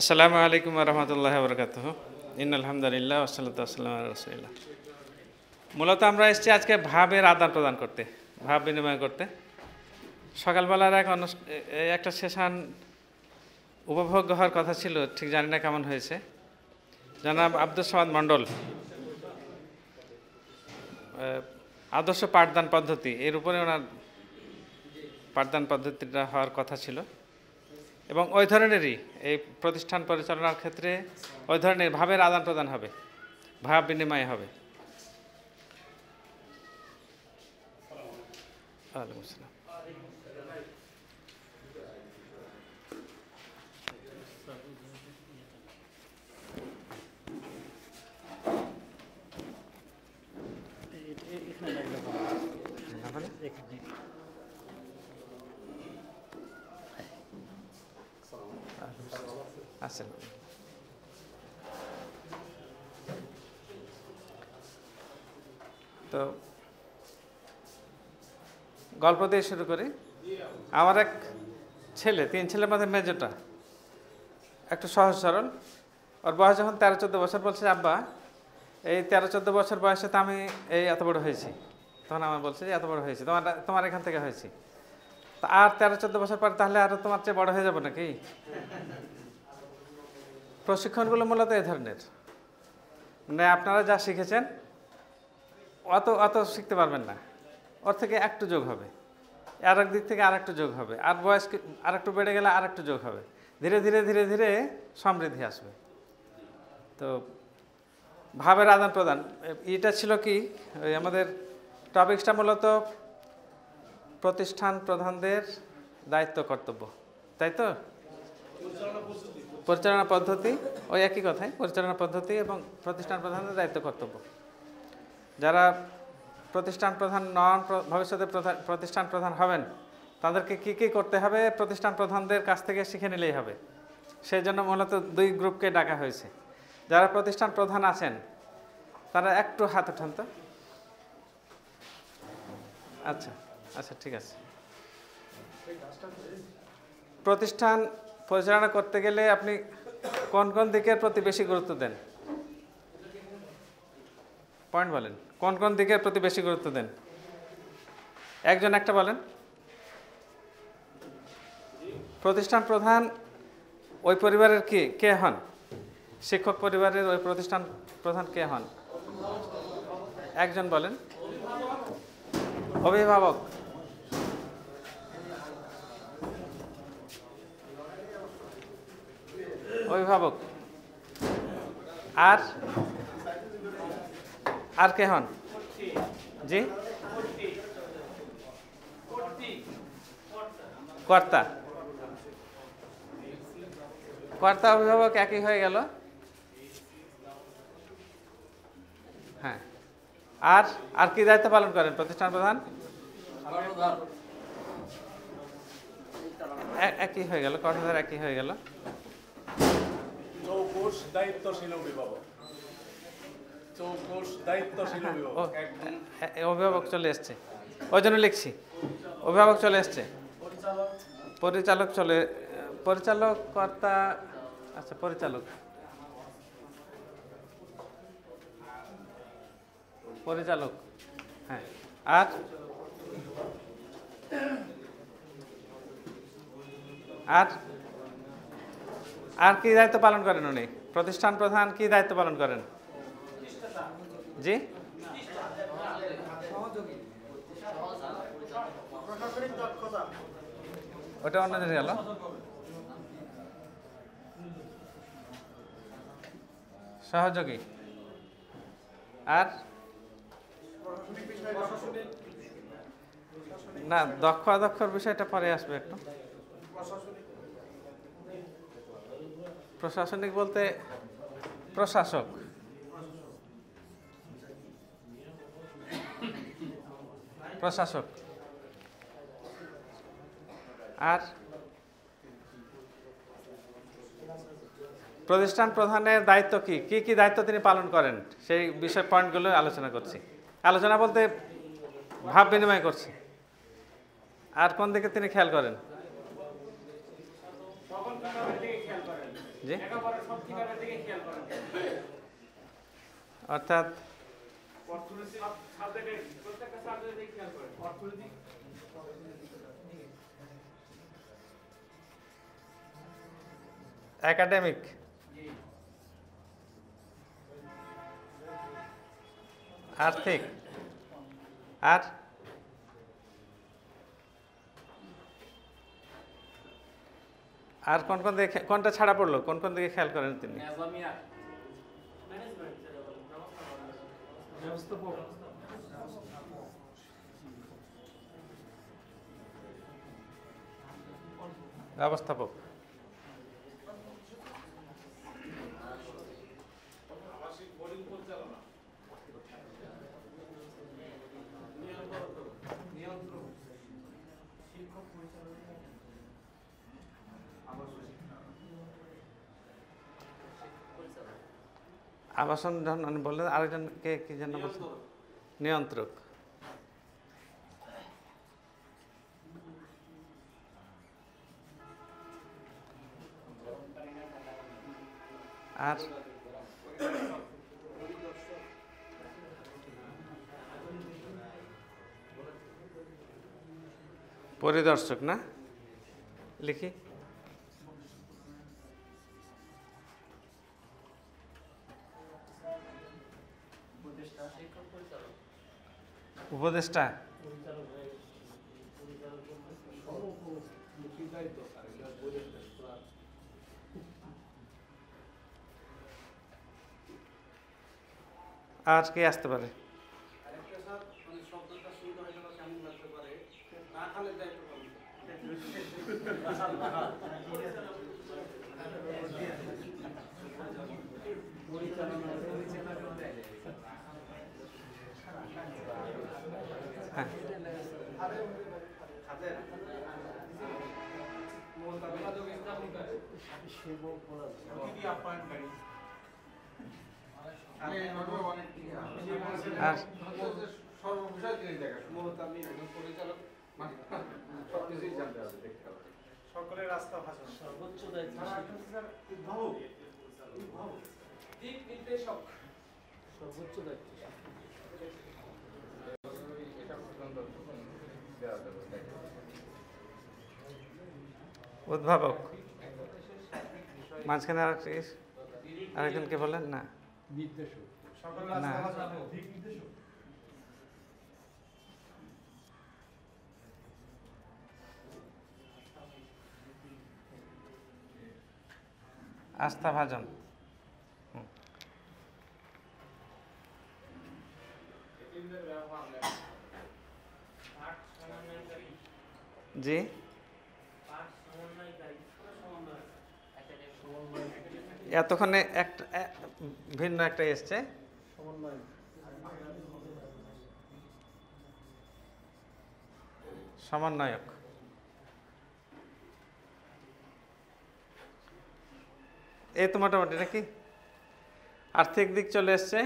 আসসালামু আলাইকুম রহমতুল্লাহ বরকাত ইন আলহামদুলিল্লাহ আসসালাম রসুল্লাহ মূলত আমরা এসেছি আজকে ভাবের আদান প্রদান করতে ভাব বিনিময় করতে সকালবেলার এক একটা সেশন উপভোগ্য হওয়ার কথা ছিল ঠিক জানি না কেমন হয়েছে জনাব আব্দুল সামাদ মণ্ডল আদর্শ পাঠদান পদ্ধতি এর উপরে ওনার পাঠদান পদ্ধতিটা হওয়ার কথা ছিল এবং ওই ধরনেরই এই প্রতিষ্ঠান পরিচালনার ক্ষেত্রে ওই ধরনের ভাবের আদান প্রদান হবে ভাব বিনিময় হবে আসেন তো গল্প দিয়ে শুরু করি আমার এক ছেলে তিন ছেলের মধ্যে মেজোটা একটু সহজ সরল ওর বয়স যখন তেরো চোদ্দো বছর বলছে আব্বা এই তেরো চোদ্দো বছর বয়সে তো আমি এই এত বড় হয়েছি তখন আমার বলছে যে এত বড় হয়েছি তোমার তোমার এখান থেকে হয়েছি আর তেরো চোদ্দো বছর পর তাহলে আরও তোমার চেয়ে বড় হয়ে যাবো নাকি প্রশিক্ষণগুলো মূলত এ ধরনের মানে আপনারা যা শিখেছেন অত অত শিখতে পারবেন না ওর থেকে একটু যোগ হবে আর এক দিক থেকে আর একটু যোগ হবে আর বয়স আর একটু বেড়ে গেলে আর একটু যোগ হবে ধীরে ধীরে ধীরে ধীরে সমৃদ্ধি আসবে তো ভাবের আদান প্রদান এটা ছিল কি ওই আমাদের টপিক্সটা মূলত প্রতিষ্ঠান প্রধানদের দায়িত্ব কর্তব্য তাই তো পরিচালনা পদ্ধতি ওই একই কথাই পরিচালনা পদ্ধতি এবং প্রতিষ্ঠান প্রধানের দায়িত্ব কর্তব্য যারা প্রতিষ্ঠান প্রধান নন ভবিষ্যতে প্রতিষ্ঠান প্রধান হবেন তাদেরকে কি কি করতে হবে প্রতিষ্ঠান প্রধানদের কাছ থেকে শিখে নিলেই হবে সেই জন্য মূলত দুই গ্রুপকে ডাকা হয়েছে যারা প্রতিষ্ঠান প্রধান আছেন তারা একটু হাত উঠান তো আচ্ছা আচ্ছা ঠিক আছে প্রতিষ্ঠান পরিচালনা করতে গেলে আপনি কোন কোন দিকের প্রতি বেশি গুরুত্ব দেন পয়েন্ট বলেন কোন কোন দিকের প্রতি বেশি গুরুত্ব দেন একজন একটা বলেন প্রতিষ্ঠান প্রধান ওই পরিবারের কি কে হন শিক্ষক পরিবারের ওই প্রতিষ্ঠান প্রধান কে হন একজন বলেন অভিভাবক অভিভাবক আর আর কে হন জি কর্তা কর্তা অভিভাবক একই হয়ে গেল হ্যাঁ আর আর কি দায়িত্ব পালন করেন প্রতিষ্ঠান প্রধান একই হয়ে গেল কর্ণধার একই হয়ে গেল চৌকুশ দায়িত্বশীল অভিভাবক চৌকুশ দায়িত্বশীল হ্যাঁ, অভিভাবক হ্যাঁ, অভিভাবক চলে এসছে ওই জন্য লিখছি অভিভাবক চলে এসছে পরিচালক চলে পরিচালক কর্তা আচ্ছা পরিচালক পরিচালক হ্যাঁ আর আর আর কি দায়িত্ব পালন করেন উনি প্রতিষ্ঠান প্রধান কি দায়িত্ব পালন করেন জি ওটা অন্যদের গেল সহযোগী আর না দক্ষ অদক্ষর বিষয়টা পরে আসবে একটু প্রশাসনিক বলতে প্রশাসক প্রশাসক আর প্রতিষ্ঠান প্রধানের দায়িত্ব কি কি কি দায়িত্ব তিনি পালন করেন সেই বিষয় পয়েন্টগুলো আলোচনা করছি আলোচনা বলতে ভাব বিনিময় করছি আর কোন দিকে তিনি খেয়াল করেন অর্থাৎ একাডেমিক আর্থিক আর আর কোন কোন দিকে কোনটা ছাড়া পড়লো কোন কোন দিকে খেয়াল করেন তিনি ব্যবস্থাপক আবাসন যখন মানে বললেন আরেকজনকে কি যেন বলছেন নিয়ন্ত্রক আর পরিদর্শক না লিখি উপদেষ্টা আজকে আসতে পারে মূলত আমি একজন পরিচালক সবকিছুই জানতে হবে দেখতে সকলের রাস্তা ভাষা সর্বোচ্চ দায়িত্ব উদ্ভাবক উদ্ভাবক দিক নির্দেশক সর্বোচ্চ দায়িত্ব উদ্ভাবক মাঝখানে আর আরেকজনকে বলেন না আস্থা আস্থাভাজন হুম জি এতক্ষণে একটা ভিন্ন একটা এসছে সমন্বয়ক এই তো মোটামুটি নাকি আর্থিক দিক চলে এসছে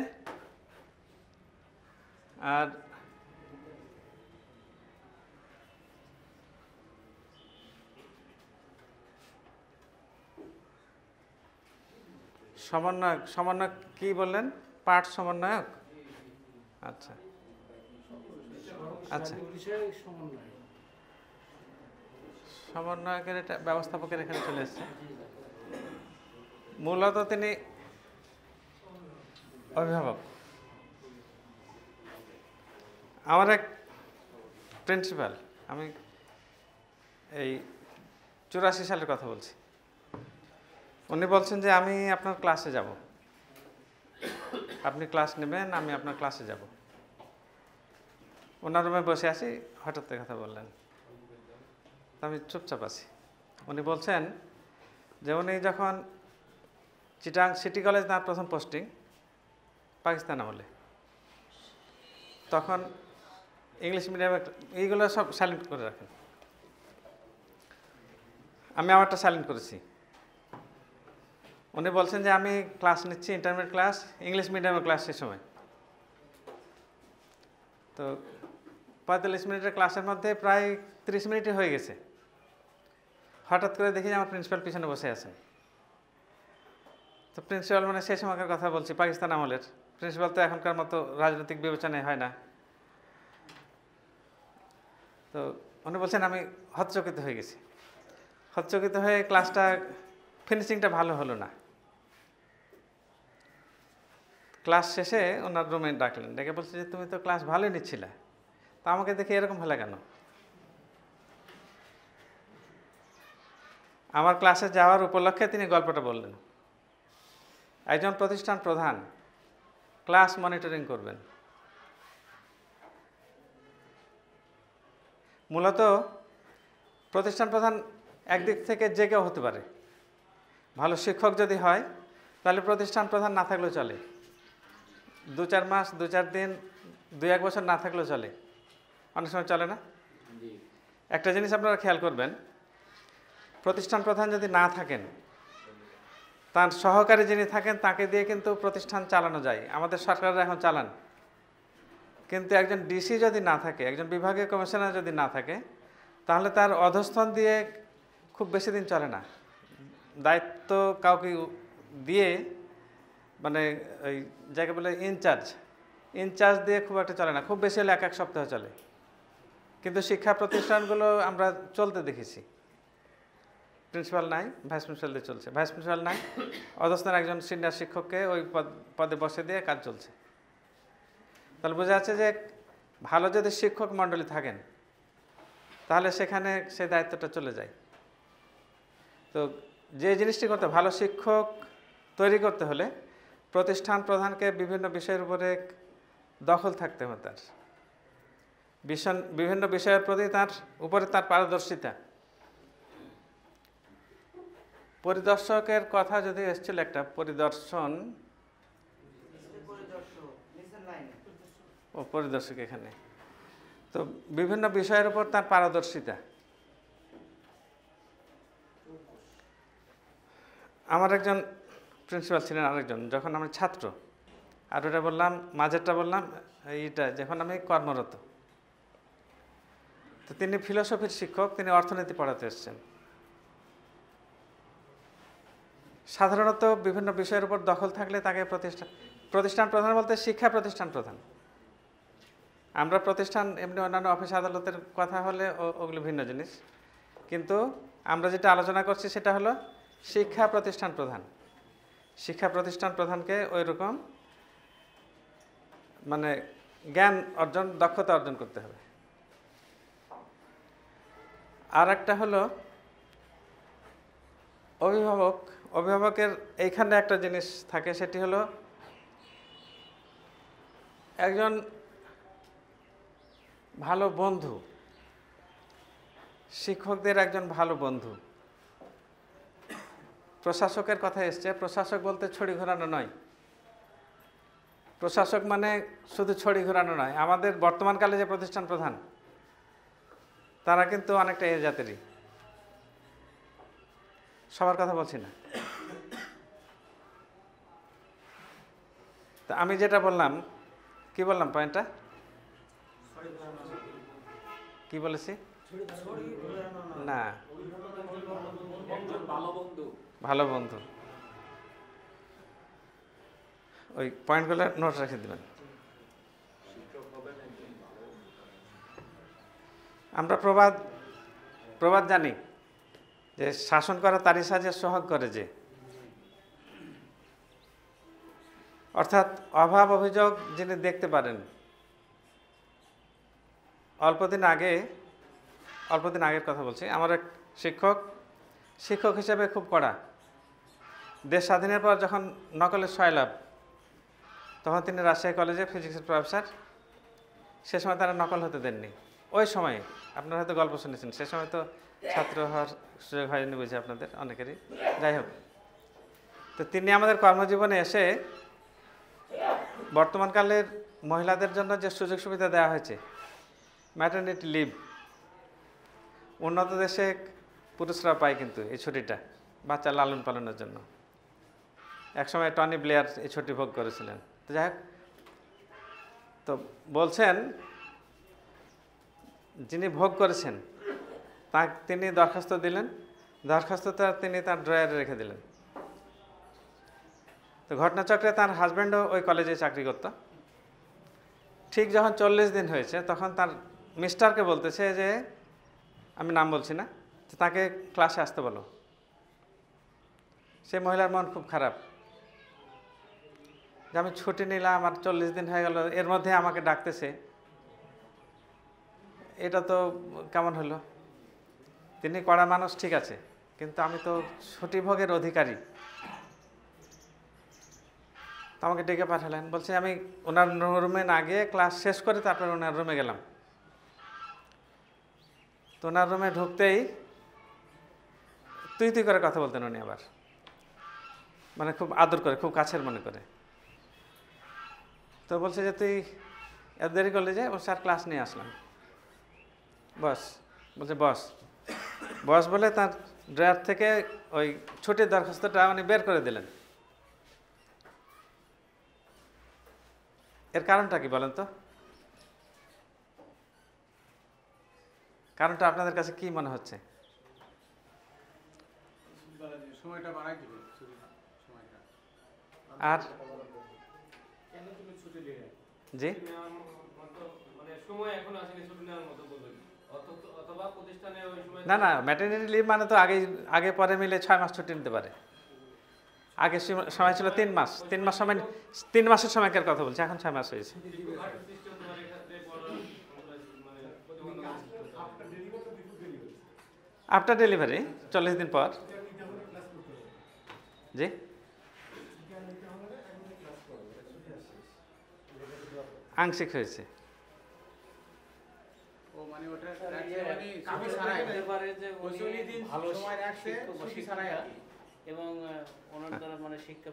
আর সমন্বয়ক সমন্বয়ক কি বললেন পাঠ সমন্বয়ক আচ্ছা আচ্ছা সমন্বয়কের এটা ব্যবস্থাপকের এখানে চলে এসছে মূলত তিনি অভিভাবক আমার এক প্রিন্সিপাল আমি এই চুরাশি সালের কথা বলছি উনি বলছেন যে আমি আপনার ক্লাসে যাব আপনি ক্লাস নেবেন আমি আপনার ক্লাসে যাব ওনার রুমে বসে আছি হঠাৎ কথা বললেন আমি চুপচাপ আছি উনি বলছেন যে উনি যখন চিটাং সিটি কলেজ না প্রথম পোস্টিং পাকিস্তান আমলে তখন ইংলিশ মিডিয়ামে এইগুলো সব সাইলেন্ট করে রাখেন আমি আমারটা সাইলেন্ট করেছি উনি বলছেন যে আমি ক্লাস নিচ্ছি ইন্টারমিডিয়েট ক্লাস ইংলিশ মিডিয়ামের ক্লাস সে সময় তো পঁয়তাল্লিশ মিনিটের ক্লাসের মধ্যে প্রায় ত্রিশ মিনিটই হয়ে গেছে হঠাৎ করে দেখি যে আমার প্রিন্সিপাল পিছনে বসে আছেন তো প্রিন্সিপাল মানে সেই সময়কার কথা বলছি পাকিস্তান আমলের প্রিন্সিপাল তো এখনকার মতো রাজনৈতিক বিবেচনায় হয় না তো উনি বলছেন আমি হতচকিত হয়ে গেছি হতচকিত হয়ে ক্লাসটা ফিনিশিংটা ভালো হলো না ক্লাস শেষে ওনার রুমে ডাকলেন ডেকে বলছে যে তুমি তো ক্লাস ভালোই নিচ্ছিলে তা আমাকে দেখে এরকম ভালো কেন আমার ক্লাসে যাওয়ার উপলক্ষে তিনি গল্পটা বললেন একজন প্রতিষ্ঠান প্রধান ক্লাস মনিটরিং করবেন মূলত প্রতিষ্ঠান প্রধান একদিক থেকে যে কেউ হতে পারে ভালো শিক্ষক যদি হয় তাহলে প্রতিষ্ঠান প্রধান না থাকলেও চলে দু চার মাস দু চার দিন দু এক বছর না থাকলেও চলে অনেক সময় চলে না একটা জিনিস আপনারা খেয়াল করবেন প্রতিষ্ঠান প্রধান যদি না থাকেন তার সহকারী যিনি থাকেন তাকে দিয়ে কিন্তু প্রতিষ্ঠান চালানো যায় আমাদের সরকাররা এখন চালান কিন্তু একজন ডিসি যদি না থাকে একজন বিভাগীয় কমিশনার যদি না থাকে তাহলে তার অধস্থন দিয়ে খুব বেশি দিন চলে না দায়িত্ব কাউকে দিয়ে মানে ওই যাকে বলে ইনচার্জ ইনচার্জ দিয়ে খুব একটা চলে না খুব বেশি হলে এক এক সপ্তাহ চলে কিন্তু শিক্ষা প্রতিষ্ঠানগুলো আমরা চলতে দেখেছি প্রিন্সিপাল নাই ভাইস প্রিন্সিপাল দিয়ে চলছে ভাইস প্রিন্সিপাল নাই অধস্থান একজন সিনিয়র শিক্ষককে ওই পদে বসে দিয়ে কাজ চলছে তাহলে বোঝা যাচ্ছে যে ভালো যদি শিক্ষক মণ্ডলী থাকেন তাহলে সেখানে সেই দায়িত্বটা চলে যায় তো যে জিনিসটি করতে ভালো শিক্ষক তৈরি করতে হলে প্রতিষ্ঠান প্রধানকে বিভিন্ন বিষয়ের উপরে দখল থাকতে হবে তার বিভিন্ন বিষয়ের প্রতি তার উপরে তার পারদর্শিতা পরিদর্শকের কথা যদি এসছিল একটা পরিদর্শন ও পরিদর্শক এখানে তো বিভিন্ন বিষয়ের উপর তার পারদর্শিতা আমার একজন প্রিন্সিপাল ছিলেন আরেকজন যখন আমি ছাত্র আর ওটা বললাম মাঝেরটা বললাম এইটা যখন আমি কর্মরত তো তিনি ফিলোসফির শিক্ষক তিনি অর্থনীতি পড়াতে এসছেন সাধারণত বিভিন্ন বিষয়ের উপর দখল থাকলে তাকে প্রতিষ্ঠান প্রতিষ্ঠান প্রধান বলতে শিক্ষা প্রতিষ্ঠান প্রধান আমরা প্রতিষ্ঠান এমনি অন্যান্য অফিস আদালতের কথা হলে ওগুলো ভিন্ন জিনিস কিন্তু আমরা যেটা আলোচনা করছি সেটা হলো শিক্ষা প্রতিষ্ঠান প্রধান শিক্ষা প্রতিষ্ঠান প্রধানকে ওই রকম মানে জ্ঞান অর্জন দক্ষতা অর্জন করতে হবে আর একটা হলো অভিভাবক অভিভাবকের এইখানে একটা জিনিস থাকে সেটি হলো একজন ভালো বন্ধু শিক্ষকদের একজন ভালো বন্ধু প্রশাসকের কথা এসছে প্রশাসক বলতে ছড়ি ঘোরানো নয় প্রশাসক মানে শুধু ছড়ি ঘোরানো নয় আমাদের বর্তমানকালে যে প্রতিষ্ঠান প্রধান তারা কিন্তু অনেকটা এ জাতেরই সবার কথা বলছি না তা আমি যেটা বললাম কি বললাম পয়েন্টটা কি বলেছি না ভালো বন্ধু ওই পয়েন্টগুলো নোট রেখে দেবেন আমরা প্রবাদ প্রবাদ জানি যে শাসন করা তারই সাজে সোহাগ করে যে অর্থাৎ অভাব অভিযোগ যিনি দেখতে পারেন অল্পদিন আগে অল্পদিন আগের কথা বলছি আমার এক শিক্ষক শিক্ষক হিসেবে খুব কড়া দেশ স্বাধীনের পর যখন নকলের সয়লাভ তখন তিনি রাজশাহী কলেজে ফিজিক্সের প্রফেসর সে সময় তারা নকল হতে দেননি ওই সময়ে আপনারা হয়তো গল্প শুনেছেন সে সময় তো ছাত্র হওয়ার সুযোগ হয়নি বুঝি আপনাদের অনেকেরই যাই হোক তো তিনি আমাদের কর্মজীবনে এসে বর্তমানকালের মহিলাদের জন্য যে সুযোগ সুবিধা দেওয়া হয়েছে ম্যাটার্নিটি লিভ উন্নত দেশে পুরুষরা পায় কিন্তু এই ছুটিটা বাচ্চা লালন পালনের জন্য একসময় টনি ব্লেয়ার এই ছুটি ভোগ করেছিলেন তো যাই হোক তো বলছেন যিনি ভোগ করেছেন তা তিনি দরখাস্ত দিলেন দরখাস্তটা তিনি তার ড্রয়ারে রেখে দিলেন তো ঘটনাচক্রে তার হাজব্যান্ডও ওই কলেজে চাকরি করত ঠিক যখন চল্লিশ দিন হয়েছে তখন তার মিস্টারকে বলতেছে যে আমি নাম বলছি না তাকে ক্লাসে আসতে বলো সে মহিলার মন খুব খারাপ যে আমি ছুটি নিলাম আর চল্লিশ দিন হয়ে গেল এর মধ্যে আমাকে ডাকতেছে এটা তো কেমন হলো তিনি কড়া মানুষ ঠিক আছে কিন্তু আমি তো ছুটি ভোগের অধিকারী তো আমাকে ডেকে পাঠালেন বলছে আমি ওনার রুমে না গিয়ে ক্লাস শেষ করে তারপর ওনার রুমে গেলাম তো ওনার রুমে ঢুকতেই তুই তুই করে কথা বলতেন উনি আবার মানে খুব আদর করে খুব কাছের মনে করে তো বলছে যে তুই এত দেরি করলে যে স্যার ক্লাস নিয়ে আসলাম বস বলছে বস বস বলে তার ড্রাইভার থেকে ওই ছুটির দরখাস্তটা উনি বের করে দিলেন এর কারণটা কি বলেন তো কারণটা আপনাদের কাছে কি মনে হচ্ছে আর জি মানে না না ম্যাটার্নিটি লিভ মানে তো আগে আগে পরে মিলে ছয় মাস ছুটি নিতে পারে আগে সময় ছিল তিন মাস তিন মাস সময় তিন মাসের সময়কার কথা বলছি এখন ছয় মাস হয়েছে আফটার ডেলিভারি চল্লিশ দিন পর জি আংশিক হয়েছে মানে মানে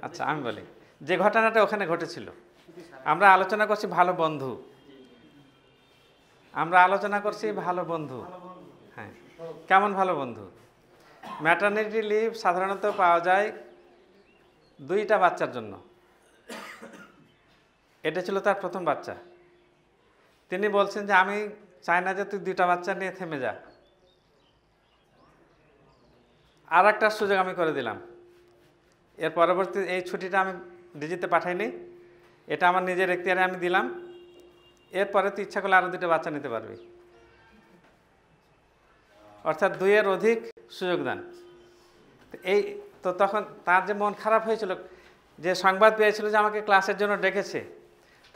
আচ্ছা আমি বলি যে ঘটনাটা ওখানে ঘটেছিল আমরা আলোচনা করছি ভালো বন্ধু আমরা আলোচনা করছি ভালো বন্ধু হ্যাঁ কেমন ভালো বন্ধু ম্যাটার্নিটি লিভ সাধারণত পাওয়া যায় দুইটা বাচ্চার জন্য এটা ছিল তার প্রথম বাচ্চা তিনি বলছেন যে আমি চাই না যে তুই দুইটা বাচ্চা নিয়ে থেমে যা আর একটা সুযোগ আমি করে দিলাম এর পরবর্তী এই ছুটিটা আমি ডিজিতে পাঠাইনি এটা আমার নিজের এখতিয়ারে আমি দিলাম এরপরে তুই ইচ্ছা করলে আরও দুটো বাচ্চা নিতে পারবি অর্থাৎ দুইয়ের অধিক সুযোগ দেন এই তো তখন তার যে মন খারাপ হয়েছিল যে সংবাদ পেয়েছিল যে আমাকে ক্লাসের জন্য ডেকেছে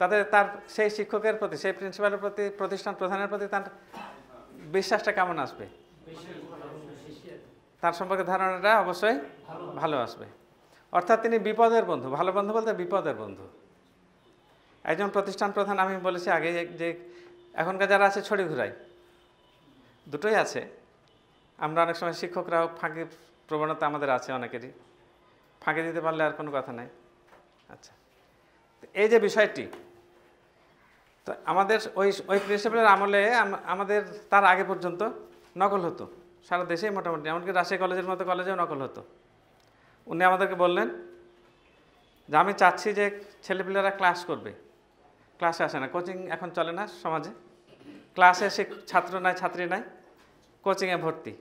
তাদের তার সেই শিক্ষকের প্রতি সেই প্রিন্সিপালের প্রতি প্রতিষ্ঠান প্রধানের প্রতি তার বিশ্বাসটা কেমন আসবে তার সম্পর্কে ধারণাটা অবশ্যই ভালো আসবে অর্থাৎ তিনি বিপদের বন্ধু ভালো বন্ধু বলতে বিপদের বন্ধু একজন প্রতিষ্ঠান প্রধান আমি বলেছি আগে যে এখনকার যারা আছে ছড়ি ঘুরাই দুটোই আছে আমরা অনেক সময় শিক্ষকরাও ফাঁকি প্রবণতা আমাদের আছে অনেকেরই ফাঁকি দিতে পারলে আর কোনো কথা নাই আচ্ছা এই যে বিষয়টি তো আমাদের ওই ওই প্রিন্সিপালের আমলে আমাদের তার আগে পর্যন্ত নকল হতো সারা দেশেই মোটামুটি এমনকি রাশিয়া কলেজের মতো কলেজেও নকল হতো উনি আমাদেরকে বললেন যে আমি চাচ্ছি যে ছেলেপিলেরা ক্লাস করবে ক্লাসে আসে না কোচিং এখন চলে না সমাজে ক্লাসে সে ছাত্র নাই ছাত্রী নাই কোচিংয়ে ভর্তি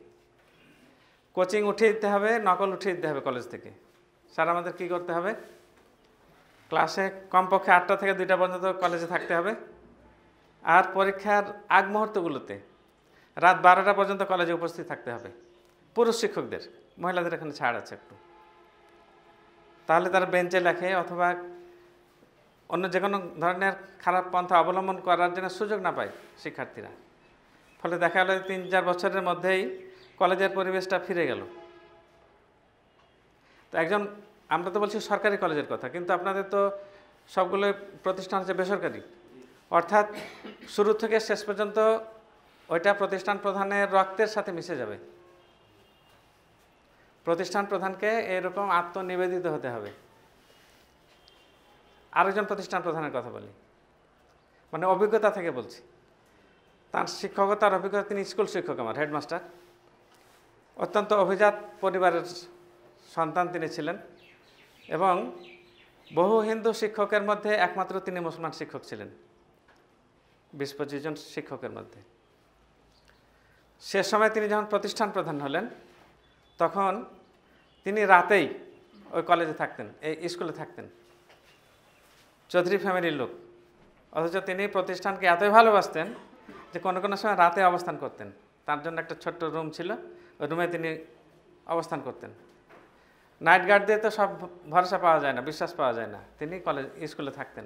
কোচিং উঠিয়ে দিতে হবে নকল উঠিয়ে দিতে হবে কলেজ থেকে স্যার আমাদের কী করতে হবে ক্লাসে কমপক্ষে আটটা থেকে দুইটা পর্যন্ত কলেজে থাকতে হবে আর পরীক্ষার আগ মুহূর্তগুলোতে রাত বারোটা পর্যন্ত কলেজে উপস্থিত থাকতে হবে পুরুষ শিক্ষকদের মহিলাদের এখানে ছাড় আছে একটু তাহলে তারা বেঞ্চে লেখে অথবা অন্য যে কোনো ধরনের খারাপ পন্থা অবলম্বন করার জন্য সুযোগ না পায় শিক্ষার্থীরা ফলে দেখা গেল তিন চার বছরের মধ্যেই কলেজের পরিবেশটা ফিরে গেল তো একজন আমরা তো বলছি সরকারি কলেজের কথা কিন্তু আপনাদের তো সবগুলো প্রতিষ্ঠান হচ্ছে বেসরকারি অর্থাৎ শুরু থেকে শেষ পর্যন্ত ওইটা প্রতিষ্ঠান প্রধানের রক্তের সাথে মিশে যাবে প্রতিষ্ঠান প্রধানকে এরকম আত্মনিবেদিত হতে হবে আরেকজন প্রতিষ্ঠান প্রধানের কথা বলি মানে অভিজ্ঞতা থেকে বলছি তার শিক্ষকতার অভিজ্ঞতা তিনি স্কুল শিক্ষক আমার হেডমাস্টার অত্যন্ত অভিজাত পরিবারের সন্তান তিনি ছিলেন এবং বহু হিন্দু শিক্ষকের মধ্যে একমাত্র তিনি মুসলমান শিক্ষক ছিলেন বিশ পঁচিশ জন শিক্ষকের মধ্যে সে সময় তিনি যখন প্রতিষ্ঠান প্রধান হলেন তখন তিনি রাতেই ওই কলেজে থাকতেন এই স্কুলে থাকতেন চৌধুরী ফ্যামিলির লোক অথচ তিনি প্রতিষ্ঠানকে এতই ভালোবাসতেন যে কোনো কোনো সময় রাতে অবস্থান করতেন তার জন্য একটা ছোট্ট রুম ছিল ওই রুমে তিনি অবস্থান করতেন নাইট গার্ড দিয়ে তো সব ভরসা পাওয়া যায় না বিশ্বাস পাওয়া যায় না তিনি কলেজ স্কুলে থাকতেন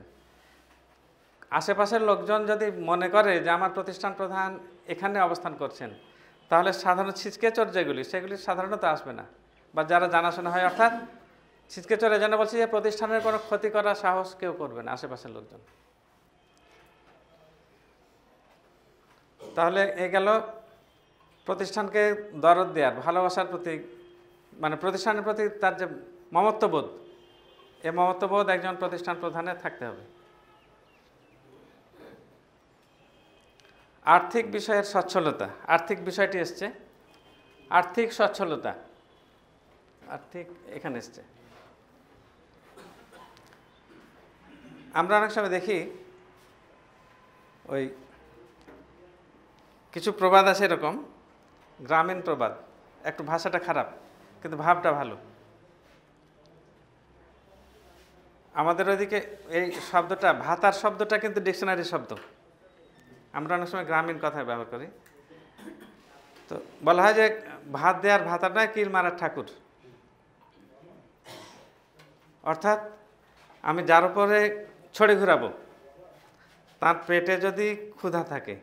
আশেপাশের লোকজন যদি মনে করে যে আমার প্রতিষ্ঠান প্রধান এখানে অবস্থান করছেন তাহলে সাধারণ ছিচকেচর যেগুলি সেগুলি সাধারণত আসবে না বা যারা জানাশোনা হয় অর্থাৎ ছিচকেচর এজন্য বলছি যে প্রতিষ্ঠানের কোনো ক্ষতি করার সাহস কেউ করবে না আশেপাশের লোকজন তাহলে এ গেল প্রতিষ্ঠানকে দরদ দেওয়ার ভালোবাসার প্রতি মানে প্রতিষ্ঠানের প্রতি তার যে মমত্ববোধ এ মমত্ববোধ একজন প্রতিষ্ঠান প্রধানের থাকতে হবে আর্থিক বিষয়ের সচ্ছলতা আর্থিক বিষয়টি এসছে আর্থিক সচ্ছলতা আর্থিক এখানে এসছে আমরা অনেক সময় দেখি ওই কিছু প্রবাদ আছে এরকম গ্রামীণ প্রবাদ একটু ভাষাটা খারাপ কিন্তু ভাবটা ভালো আমাদের ওইদিকে এই শব্দটা ভাতার শব্দটা কিন্তু ডিকশনারি শব্দ আমরা অনেক সময় গ্রামীণ কথায় ব্যবহার করি তো বলা হয় যে ভাত দেওয়ার ভাতাটা কিল মারার ঠাকুর অর্থাৎ আমি যার উপরে ছড়ে ঘুরাবো তার পেটে যদি ক্ষুধা থাকে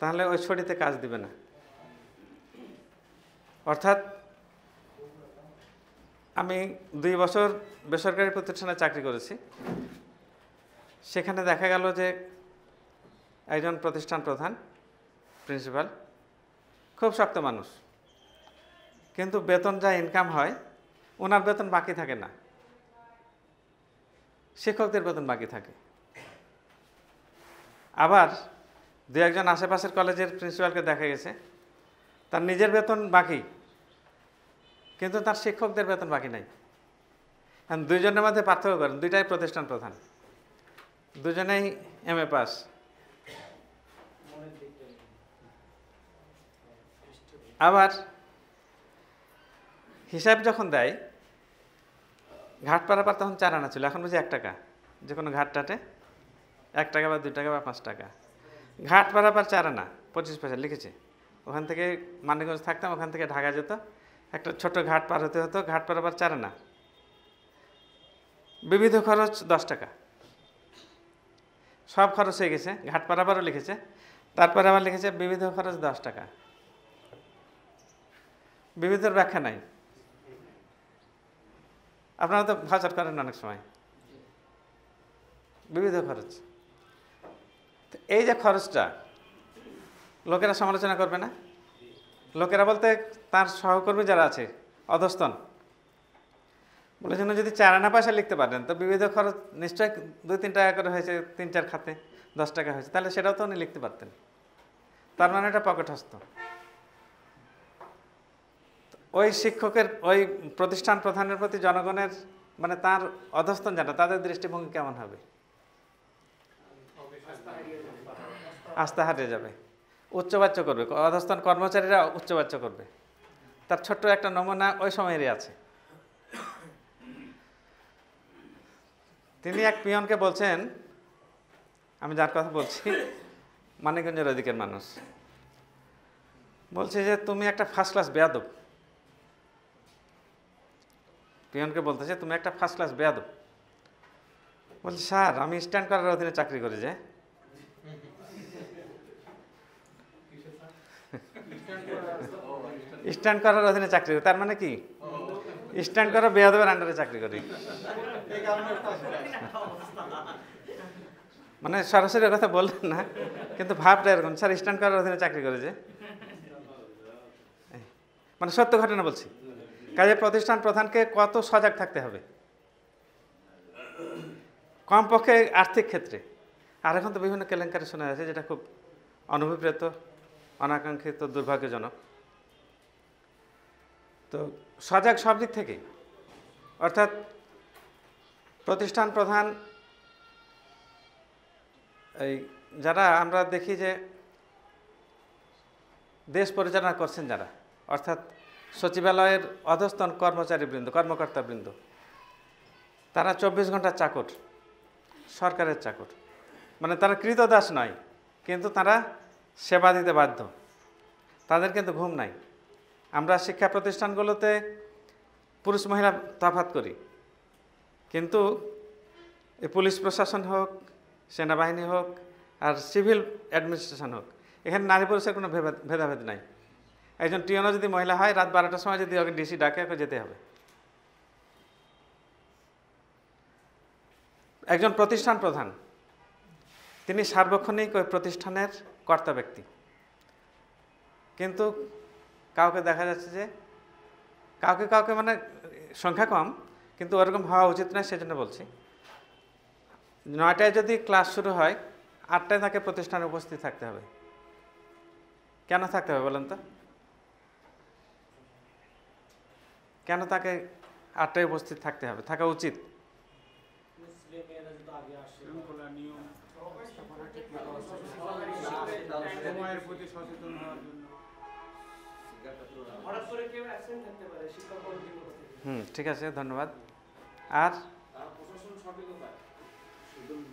তাহলে ওই ছড়িতে কাজ দিবে না অর্থাৎ আমি দুই বছর বেসরকারি প্রতিষ্ঠানে চাকরি করেছি সেখানে দেখা গেল যে একজন প্রতিষ্ঠান প্রধান প্রিন্সিপাল খুব শক্ত মানুষ কিন্তু বেতন যা ইনকাম হয় ওনার বেতন বাকি থাকে না শিক্ষকদের বেতন বাকি থাকে আবার দু একজন আশেপাশের কলেজের প্রিন্সিপালকে দেখা গেছে তার নিজের বেতন বাকি কিন্তু তার শিক্ষকদের বেতন বাকি নাই দুজনের মধ্যে পার্থক্য করেন দুইটাই প্রতিষ্ঠান প্রধান দুজনেই এম এ পাস আবার হিসাব যখন দেয় ঘাট পারাপার তখন চার আনা ছিল এখন বুঝি এক টাকা যে কোনো ঘাটটাতে এক টাকা বা দুই টাকা বা পাঁচ টাকা ঘাট পারাপার চার আনা পঁচিশ পয়সা লিখেছে ওখান থেকে মানিকগঞ্জ থাকতাম ওখান থেকে ঢাকা যেত একটা ছোট ঘাট পার হতে হতো ঘাট পার আবার চারে না বিবিধ খরচ দশ টাকা সব খরচ হয়ে গেছে ঘাট পার আবারও লিখেছে তারপরে আবার লিখেছে বিবিধ খরচ দশ টাকা বিবিধের ব্যাখ্যা নাই আপনারা তো ভাষার করেন অনেক সময় বিবিধ খরচ এই যে খরচটা লোকেরা সমালোচনা করবে না লোকেরা বলতে তার সহকর্মী যারা আছে অধস্তন বলেছেন যদি চার আনা পয়সা লিখতে পারেন তো বিবিধ খরচ নিশ্চয় দুই তিন টাকা করে হয়েছে তিন চার খাতে দশ টাকা হয়েছে তাহলে সেটাও তো উনি লিখতে পারতেন তার মানে এটা পকেটহস্ত ওই শিক্ষকের ওই প্রতিষ্ঠান প্রধানের প্রতি জনগণের মানে তার অধস্তন জানা তাদের দৃষ্টিভঙ্গি কেমন হবে আস্তে হারিয়ে যাবে উচ্চবাচ্য করবে অধস্থান কর্মচারীরা উচ্চবাচ্য করবে তার ছোট্ট একটা নমুনা ওই সময়েরই আছে তিনি এক পিয়নকে বলছেন আমি যার কথা বলছি মানিকগঞ্জের ওদিকের মানুষ বলছে যে তুমি একটা ফার্স্ট ক্লাস বেয়াদব পিয়নকে বলতেছে তুমি একটা ফার্স্ট ক্লাস বেয়াদব বলছে স্যার আমি স্ট্যান্ড করার অধীনে চাকরি করি যে স্ট্যান্ড করার অধীনে চাকরি করি তার মানে কি স্ট্যান্ড করা বেয়াদবের আন্ডারে চাকরি করি মানে সরাসরি কথা বললেন না কিন্তু ভাবটা এরকম স্যার স্ট্যান্ড করার অধীনে চাকরি করে যে মানে সত্য ঘটনা বলছি কাজে প্রতিষ্ঠান প্রধানকে কত সজাগ থাকতে হবে কমপক্ষে আর্থিক ক্ষেত্রে আর এখন তো বিভিন্ন কেলেঙ্কারি শোনা যাচ্ছে যেটা খুব অনভিপ্রেত অনাকাঙ্ক্ষিত দুর্ভাগ্যজনক তো সজাগ সব দিক থেকে অর্থাৎ প্রতিষ্ঠান প্রধান এই যারা আমরা দেখি যে দেশ পরিচালনা করছেন যারা অর্থাৎ সচিবালয়ের অধস্তন কর্মচারীবৃন্দ কর্মকর্তাবৃন্দ তারা চব্বিশ ঘন্টা চাকর সরকারের চাকর মানে তারা কৃতদাস নয় কিন্তু তারা সেবা দিতে বাধ্য তাদের কিন্তু ঘুম নাই আমরা শিক্ষা প্রতিষ্ঠানগুলোতে পুরুষ মহিলা তফাত করি কিন্তু পুলিশ প্রশাসন হোক সেনাবাহিনী হোক আর সিভিল অ্যাডমিনিস্ট্রেশন হোক এখানে নারী পুরুষের কোনো ভেদাভেদ নাই একজন টিওনও যদি মহিলা হয় রাত বারোটার সময় যদি ওকে ডিসি ডাকে ওকে যেতে হবে একজন প্রতিষ্ঠান প্রধান তিনি সার্বক্ষণিক ওই প্রতিষ্ঠানের কর্তা ব্যক্তি কিন্তু কাউকে দেখা যাচ্ছে যে কাউকে কাউকে মানে সংখ্যা কম কিন্তু ওরকম হওয়া উচিত না সেজন্য বলছি নয়টায় যদি ক্লাস শুরু হয় আটটায় তাকে প্রতিষ্ঠানে উপস্থিত থাকতে হবে কেন থাকতে হবে বলেন তো কেন তাকে আটটায় উপস্থিত থাকতে হবে থাকা উচিত সময়ের প্রতি সচেতন হওয়ার জন্য হঠাৎ করে কেউ অ্যাবসেন্ট থাকতে পারে শিক্ষক হুম ঠিক আছে ধন্যবাদ আর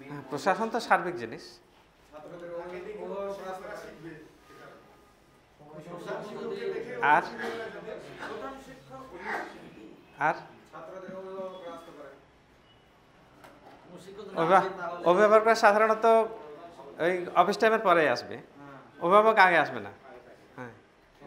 হ্যাঁ, প্রশাসন তো সার্বিক জিনিস আর আর অভিভাবকরা সাধারণত ওই অফিস টাইমের পরে আসবে হ্যাঁ। অভিভাবক আগে আসবে না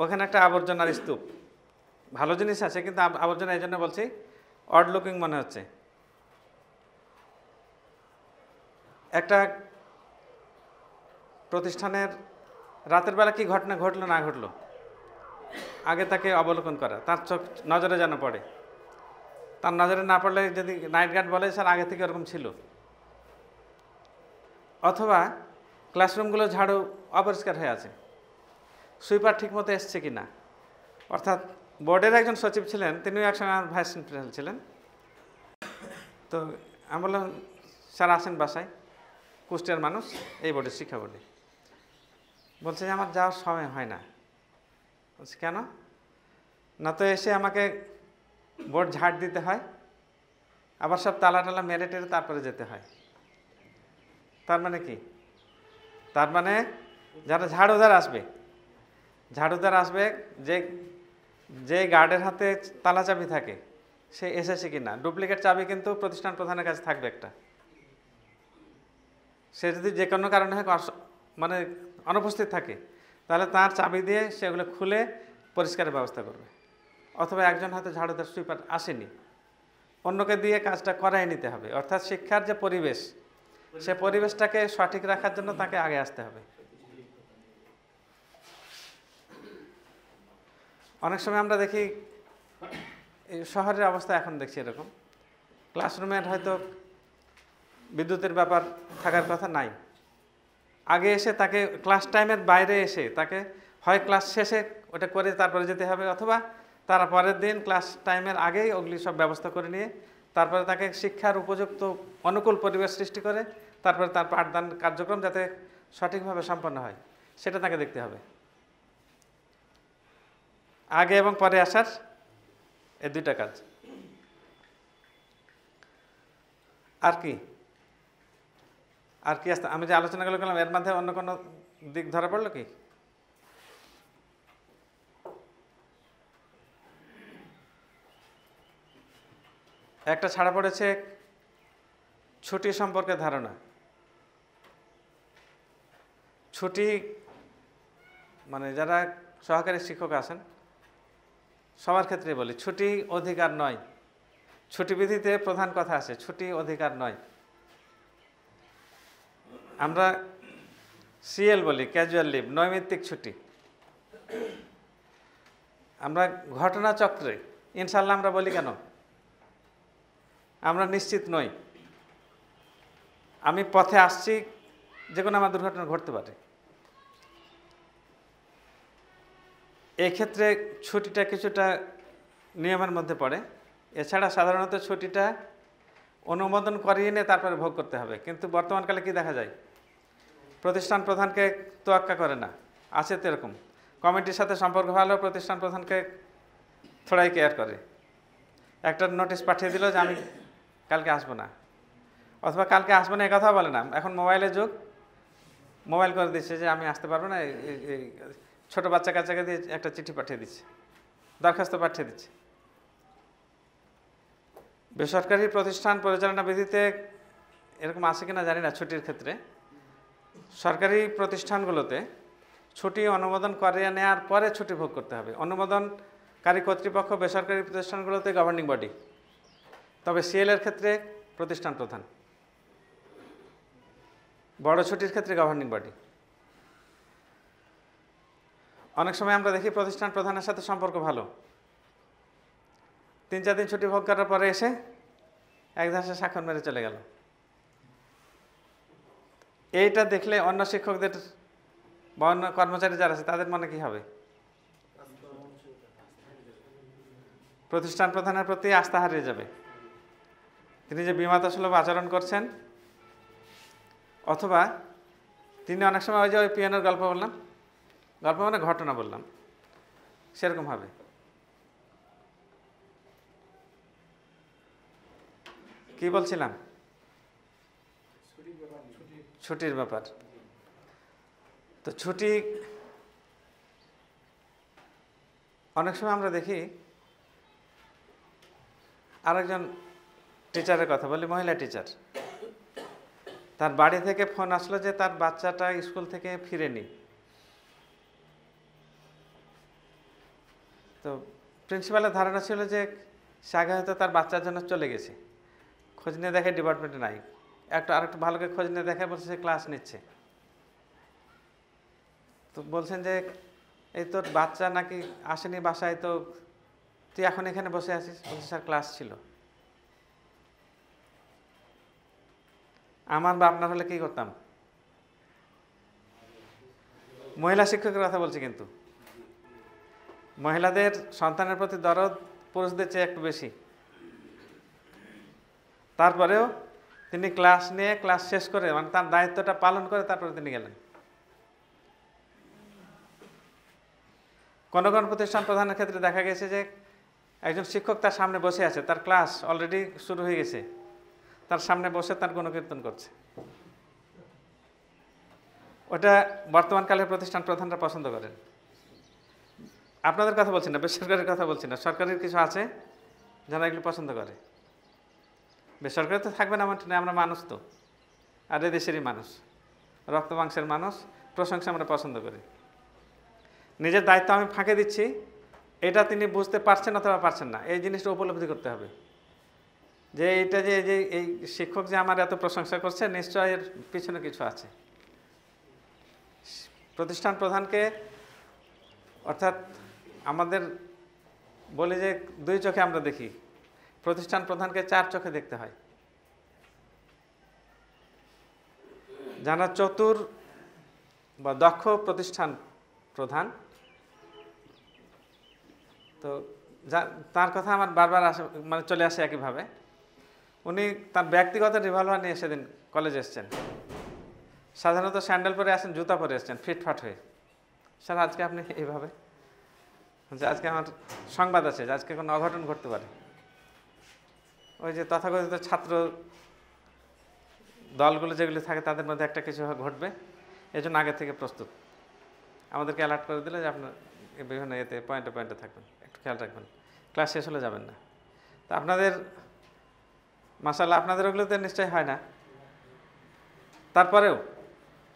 ওখানে একটা আবর্জনার স্তূপ ভালো জিনিস আছে কিন্তু আবর্জনা এই জন্য বলছি অড লুকিং মনে হচ্ছে একটা প্রতিষ্ঠানের রাতের বেলা কি ঘটনা ঘটলো না ঘটলো আগে তাকে অবলোকন করা তার চোখ নজরে যেন পড়ে তার নজরে না পড়লে যদি নাইট গার্ড বলে স্যার আগে থেকে ওরকম ছিল অথবা ক্লাসরুমগুলো ঝাড়ু অপরিষ্কার হয়ে আছে সুইপার ঠিকমতো এসছে কি না অর্থাৎ বোর্ডের একজন সচিব ছিলেন তিনিও একসঙ্গে আমার ভাইস প্রেসিডেন্ট ছিলেন তো আমি বললাম স্যার আসেন বাসায় কুষ্টিয়ার মানুষ এই বোর্ডের শিক্ষা বোর্ডে বলছে যে আমার যাওয়ার সময় হয় না বলছে কেন না তো এসে আমাকে বোর্ড ঝাড় দিতে হয় আবার সব তালা টালা মেরে টেরে তারপরে যেতে হয় তার মানে কি তার মানে যারা ঝাড় ওঝার আসবে ঝাড়ুদার আসবে যে যে গার্ডের হাতে তালা চাবি থাকে সে এসেছে কি না ডুপ্লিকেট চাবি কিন্তু প্রতিষ্ঠান প্রধানের কাছে থাকবে একটা সে যদি যে কোনো কারণে মানে অনুপস্থিত থাকে তাহলে তার চাবি দিয়ে সেগুলো খুলে পরিষ্কারের ব্যবস্থা করবে অথবা একজন হাতে ঝাড়ুদার সুইপার আসেনি অন্যকে দিয়ে কাজটা করাই নিতে হবে অর্থাৎ শিক্ষার যে পরিবেশ সে পরিবেশটাকে সঠিক রাখার জন্য তাকে আগে আসতে হবে অনেক সময় আমরা দেখি শহরের অবস্থা এখন দেখছি এরকম ক্লাসরুমের হয়তো বিদ্যুতের ব্যাপার থাকার কথা নাই আগে এসে তাকে ক্লাস টাইমের বাইরে এসে তাকে হয় ক্লাস শেষে ওটা করে তারপরে যেতে হবে অথবা তার পরের দিন ক্লাস টাইমের আগেই ওগুলি সব ব্যবস্থা করে নিয়ে তারপরে তাকে শিক্ষার উপযুক্ত অনুকূল পরিবেশ সৃষ্টি করে তারপরে তার পাঠদান কার্যক্রম যাতে সঠিকভাবে সম্পন্ন হয় সেটা তাকে দেখতে হবে আগে এবং পরে আসার এ দুইটা কাজ আর কি আর কি আসতে আমি যে আলোচনাগুলো করলাম এর মাধ্যমে অন্য কোনো দিক ধরা পড়লো কি একটা ছাড়া পড়েছে ছুটি সম্পর্কে ধারণা ছুটি মানে যারা সহকারী শিক্ষক আছেন সবার ক্ষেত্রে বলি ছুটি অধিকার নয় ছুটি বিধিতে প্রধান কথা আছে ছুটি অধিকার নয় আমরা সিএল বলি ক্যাজুয়াল লিভ নৈমিত্তিক ছুটি আমরা ঘটনাচক্রে ইনশাল্লাহ আমরা বলি কেন আমরা নিশ্চিত নই আমি পথে আসছি যে কোনো আমার দুর্ঘটনা ঘটতে পারে এক্ষেত্রে ছুটিটা কিছুটা নিয়মের মধ্যে পড়ে এছাড়া সাধারণত ছুটিটা অনুমোদন করিয়ে নিয়ে তারপরে ভোগ করতে হবে কিন্তু বর্তমানকালে কি দেখা যায় প্রতিষ্ঠান প্রধানকে তোয়াক্কা করে না আছে তো এরকম কমিটির সাথে সম্পর্ক ভালো প্রতিষ্ঠান প্রধানকে থোড়াই কেয়ার করে একটা নোটিশ পাঠিয়ে দিল যে আমি কালকে আসবো না অথবা কালকে আসবো না এ কথা বলে না এখন মোবাইলের যুগ মোবাইল করে দিচ্ছে যে আমি আসতে পারবো না ছোট বাচ্চা কাচ্চাকে দিয়ে একটা চিঠি পাঠিয়ে দিচ্ছে দরখাস্ত পাঠিয়ে দিচ্ছে বেসরকারি প্রতিষ্ঠান পরিচালনা বিধিতে এরকম আছে কিনা জানি না ছুটির ক্ষেত্রে সরকারি প্রতিষ্ঠানগুলোতে ছুটি অনুমোদন করিয়ে নেওয়ার পরে ছুটি ভোগ করতে হবে অনুমোদনকারী কর্তৃপক্ষ বেসরকারি প্রতিষ্ঠানগুলোতে গভর্নিং বডি তবে সিএলের ক্ষেত্রে প্রতিষ্ঠান প্রধান বড় ছুটির ক্ষেত্রে গভর্নিং বডি অনেক সময় আমরা দেখি প্রতিষ্ঠান প্রধানের সাথে সম্পর্ক ভালো তিন চার দিন ছুটি ভোগ করার পরে এসে এক ধাসে সাক্ষর মেরে চলে গেল এইটা দেখলে অন্য শিক্ষকদের বা অন্য কর্মচারী যারা আছে তাদের মনে কি হবে প্রতিষ্ঠান প্রধানের প্রতি আস্থা হারিয়ে যাবে তিনি যে বিমাতা সুলভ আচরণ করছেন অথবা তিনি অনেক সময় ওই যে ওই পিয়ানোর গল্প বললাম গল্প মানে ঘটনা বললাম সেরকম হবে কি বলছিলাম ছুটির ব্যাপার তো ছুটি অনেক সময় আমরা দেখি আরেকজন টিচারের কথা বলি মহিলা টিচার তার বাড়ি থেকে ফোন আসলো যে তার বাচ্চাটা স্কুল থেকে ফিরেনি তো প্রিন্সিপালের ধারণা ছিল যে শাখা হয়তো তার বাচ্চার জন্য চলে গেছে খোঁজ নিয়ে দেখে ডিপার্টমেন্টে নাই একটা আর ভালো করে খোঁজ নিয়ে দেখে বলছে সে ক্লাস নিচ্ছে তো বলছেন যে এই তোর বাচ্চা নাকি আসেনি বাসায় তো তুই এখন এখানে বসে আছিস বলছে স্যার ক্লাস ছিল আমার বা আপনার হলে কী করতাম মহিলা শিক্ষকের কথা বলছি কিন্তু মহিলাদের সন্তানের প্রতি দরদ পুরুষদের চেয়ে একটু বেশি তারপরেও তিনি ক্লাস নিয়ে ক্লাস শেষ করে মানে তার দায়িত্বটা পালন করে তারপরে তিনি গেলেন কোনো কোনো প্রতিষ্ঠান প্রধানের ক্ষেত্রে দেখা গেছে যে একজন শিক্ষক তার সামনে বসে আছে তার ক্লাস অলরেডি শুরু হয়ে গেছে তার সামনে বসে তার গুণকীর্তন করছে ওটা বর্তমানকালের প্রতিষ্ঠান প্রধানরা পছন্দ করেন আপনাদের কথা বলছি না বেসরকারির কথা বলছি না সরকারের কিছু আছে যারা এগুলো পছন্দ করে বেসরকারি তো থাকবে না আমার আমরা মানুষ তো আর এ দেশেরই মানুষ রক্ত মাংসের মানুষ প্রশংসা আমরা পছন্দ করি নিজের দায়িত্ব আমি ফাঁকে দিচ্ছি এটা তিনি বুঝতে পারছেন অথবা পারছেন না এই জিনিসটা উপলব্ধি করতে হবে যে এটা যে যে এই শিক্ষক যে আমার এত প্রশংসা করছে নিশ্চয় এর পিছনে কিছু আছে প্রতিষ্ঠান প্রধানকে অর্থাৎ আমাদের বলি যে দুই চোখে আমরা দেখি প্রতিষ্ঠান প্রধানকে চার চোখে দেখতে হয় যারা চতুর বা দক্ষ প্রতিষ্ঠান প্রধান তো যা তার কথা আমার বারবার আসে মানে চলে আসে একইভাবে উনি তার ব্যক্তিগত রিভলভার নিয়ে সেদিন কলেজে এসছেন সাধারণত স্যান্ডেল পরে আসেন জুতা পরে এসছেন ফিটফাট হয়ে স্যার আজকে আপনি এইভাবে যে আজকে আমার সংবাদ আছে যে আজকে কোনো অঘটন ঘটতে পারে ওই যে তথাকথিত ছাত্র দলগুলো যেগুলি থাকে তাদের মধ্যে একটা কিছু ঘটবে এই জন্য আগে থেকে প্রস্তুত আমাদেরকে অ্যালার্ট করে দিলে যে আপনার বিভিন্ন এতে পয়েন্টে পয়েন্টে থাকবেন একটু খেয়াল রাখবেন ক্লাস শেষ হলে যাবেন না তা আপনাদের মাসাল্লাহ আপনাদের ওগুলোতে নিশ্চয়ই হয় না তারপরেও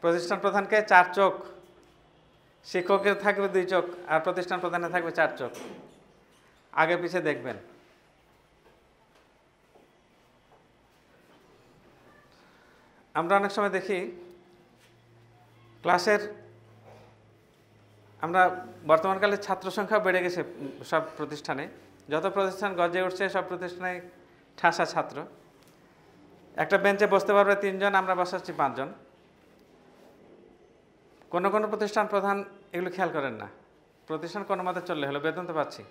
প্রতিষ্ঠান প্রধানকে চার চোখ শিক্ষকের থাকবে দুই চোখ আর প্রতিষ্ঠান প্রধানে থাকবে চার চোখ আগে পিছিয়ে দেখবেন আমরা অনেক সময় দেখি ক্লাসের আমরা বর্তমানকালে ছাত্র সংখ্যা বেড়ে গেছে সব প্রতিষ্ঠানে যত প্রতিষ্ঠান গজে উঠছে সব প্রতিষ্ঠানে ঠাসা ছাত্র একটা বেঞ্চে বসতে পারবে তিনজন আমরা বসাচ্ছি পাঁচজন কোনো কোনো প্রতিষ্ঠান প্রধান এগুলো খেয়াল করেন না প্রতিষ্ঠান কোনো মতে চললে হলো বেতন তো পাচ্ছি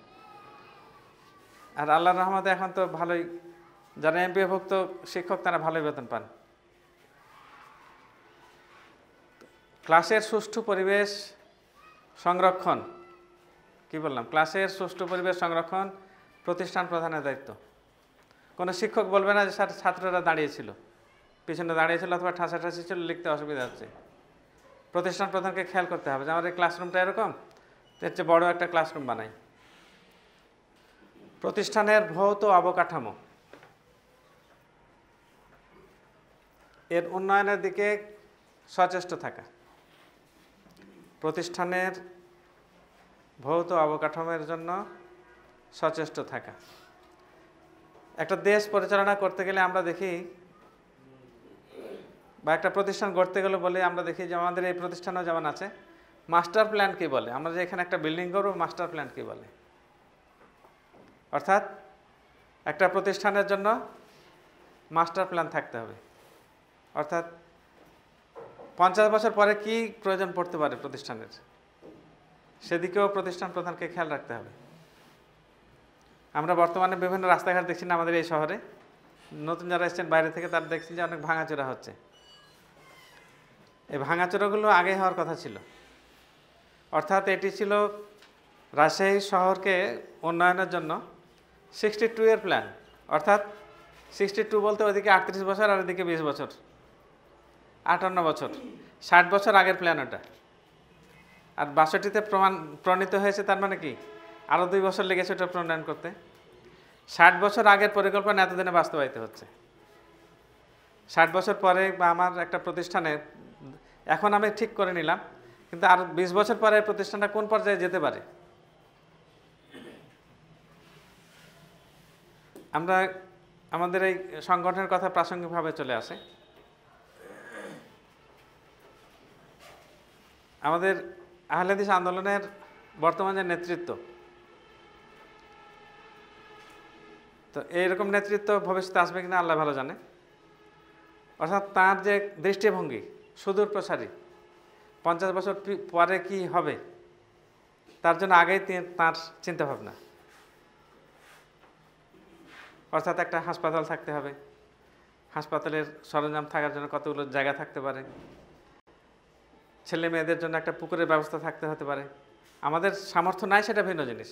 আর আল্লাহ রহমতে এখন তো ভালোই যারা এমপিভুক্ত শিক্ষক তারা ভালোই বেতন পান ক্লাসের সুষ্ঠু পরিবেশ সংরক্ষণ কি বললাম ক্লাসের সুষ্ঠু পরিবেশ সংরক্ষণ প্রতিষ্ঠান প্রধানের দায়িত্ব কোনো শিক্ষক বলবে না যে ছাত্ররা দাঁড়িয়েছিল পিছনে দাঁড়িয়েছিল অথবা ঠাসাঠাসি ছিল লিখতে অসুবিধা হচ্ছে প্রতিষ্ঠান প্রধানকে খেয়াল করতে হবে যে আমাদের ক্লাসরুমটা এরকম চেয়ে বড়ো একটা ক্লাসরুম বানাই প্রতিষ্ঠানের ভৌত অবকাঠামো এর উন্নয়নের দিকে সচেষ্ট থাকা প্রতিষ্ঠানের ভৌত অবকাঠামোর জন্য সচেষ্ট থাকা একটা দেশ পরিচালনা করতে গেলে আমরা দেখি বা একটা প্রতিষ্ঠান গড়তে গেলে বলে আমরা দেখি যে আমাদের এই প্রতিষ্ঠানও যেমন আছে মাস্টার প্ল্যান কী বলে আমরা যে এখানে একটা বিল্ডিং করবো মাস্টার প্ল্যান কী বলে অর্থাৎ একটা প্রতিষ্ঠানের জন্য মাস্টার প্ল্যান থাকতে হবে অর্থাৎ পঞ্চাশ বছর পরে কি প্রয়োজন পড়তে পারে প্রতিষ্ঠানের সেদিকেও প্রতিষ্ঠান প্রধানকে খেয়াল রাখতে হবে আমরা বর্তমানে বিভিন্ন রাস্তাঘাট দেখছি না আমাদের এই শহরে নতুন যারা এসছেন বাইরে থেকে তারা দেখছি যে অনেক ভাঙাচোরা হচ্ছে এই ভাঙাচোরাগুলো আগে হওয়ার কথা ছিল অর্থাৎ এটি ছিল রাজশাহী শহরকে উন্নয়নের জন্য সিক্সটি টু ইয়ার প্ল্যান অর্থাৎ সিক্সটি টু বলতে ওইদিকে আটত্রিশ বছর আর ওইদিকে বিশ বছর আটান্ন বছর ষাট বছর আগের প্ল্যান ওটা আর বাষট্টিতে প্রমাণ প্রণীত হয়েছে তার মানে কি আরও দুই বছর লেগেছে ওটা প্রণয়ন করতে ষাট বছর আগের পরিকল্পনা এতদিনে বাস্তবায়িত হচ্ছে ষাট বছর পরে বা আমার একটা প্রতিষ্ঠানের এখন আমি ঠিক করে নিলাম কিন্তু আর বিশ বছর পরে প্রতিষ্ঠানটা কোন পর্যায়ে যেতে পারে আমরা আমাদের এই সংগঠনের কথা প্রাসঙ্গিকভাবে চলে আসে আমাদের আহলেদিস আন্দোলনের বর্তমান যে নেতৃত্ব তো এইরকম নেতৃত্ব ভবিষ্যতে আসবে কিনা আল্লাহ ভালো জানে অর্থাৎ তার যে দৃষ্টিভঙ্গি সুদূর প্রসারী পঞ্চাশ বছর পরে কি হবে তার জন্য আগেই তাঁর চিন্তাভাবনা অর্থাৎ একটা হাসপাতাল থাকতে হবে হাসপাতালের সরঞ্জাম থাকার জন্য কতগুলো জায়গা থাকতে পারে ছেলে মেয়েদের জন্য একটা পুকুরের ব্যবস্থা থাকতে হতে পারে আমাদের সামর্থ্য নাই সেটা ভিন্ন জিনিস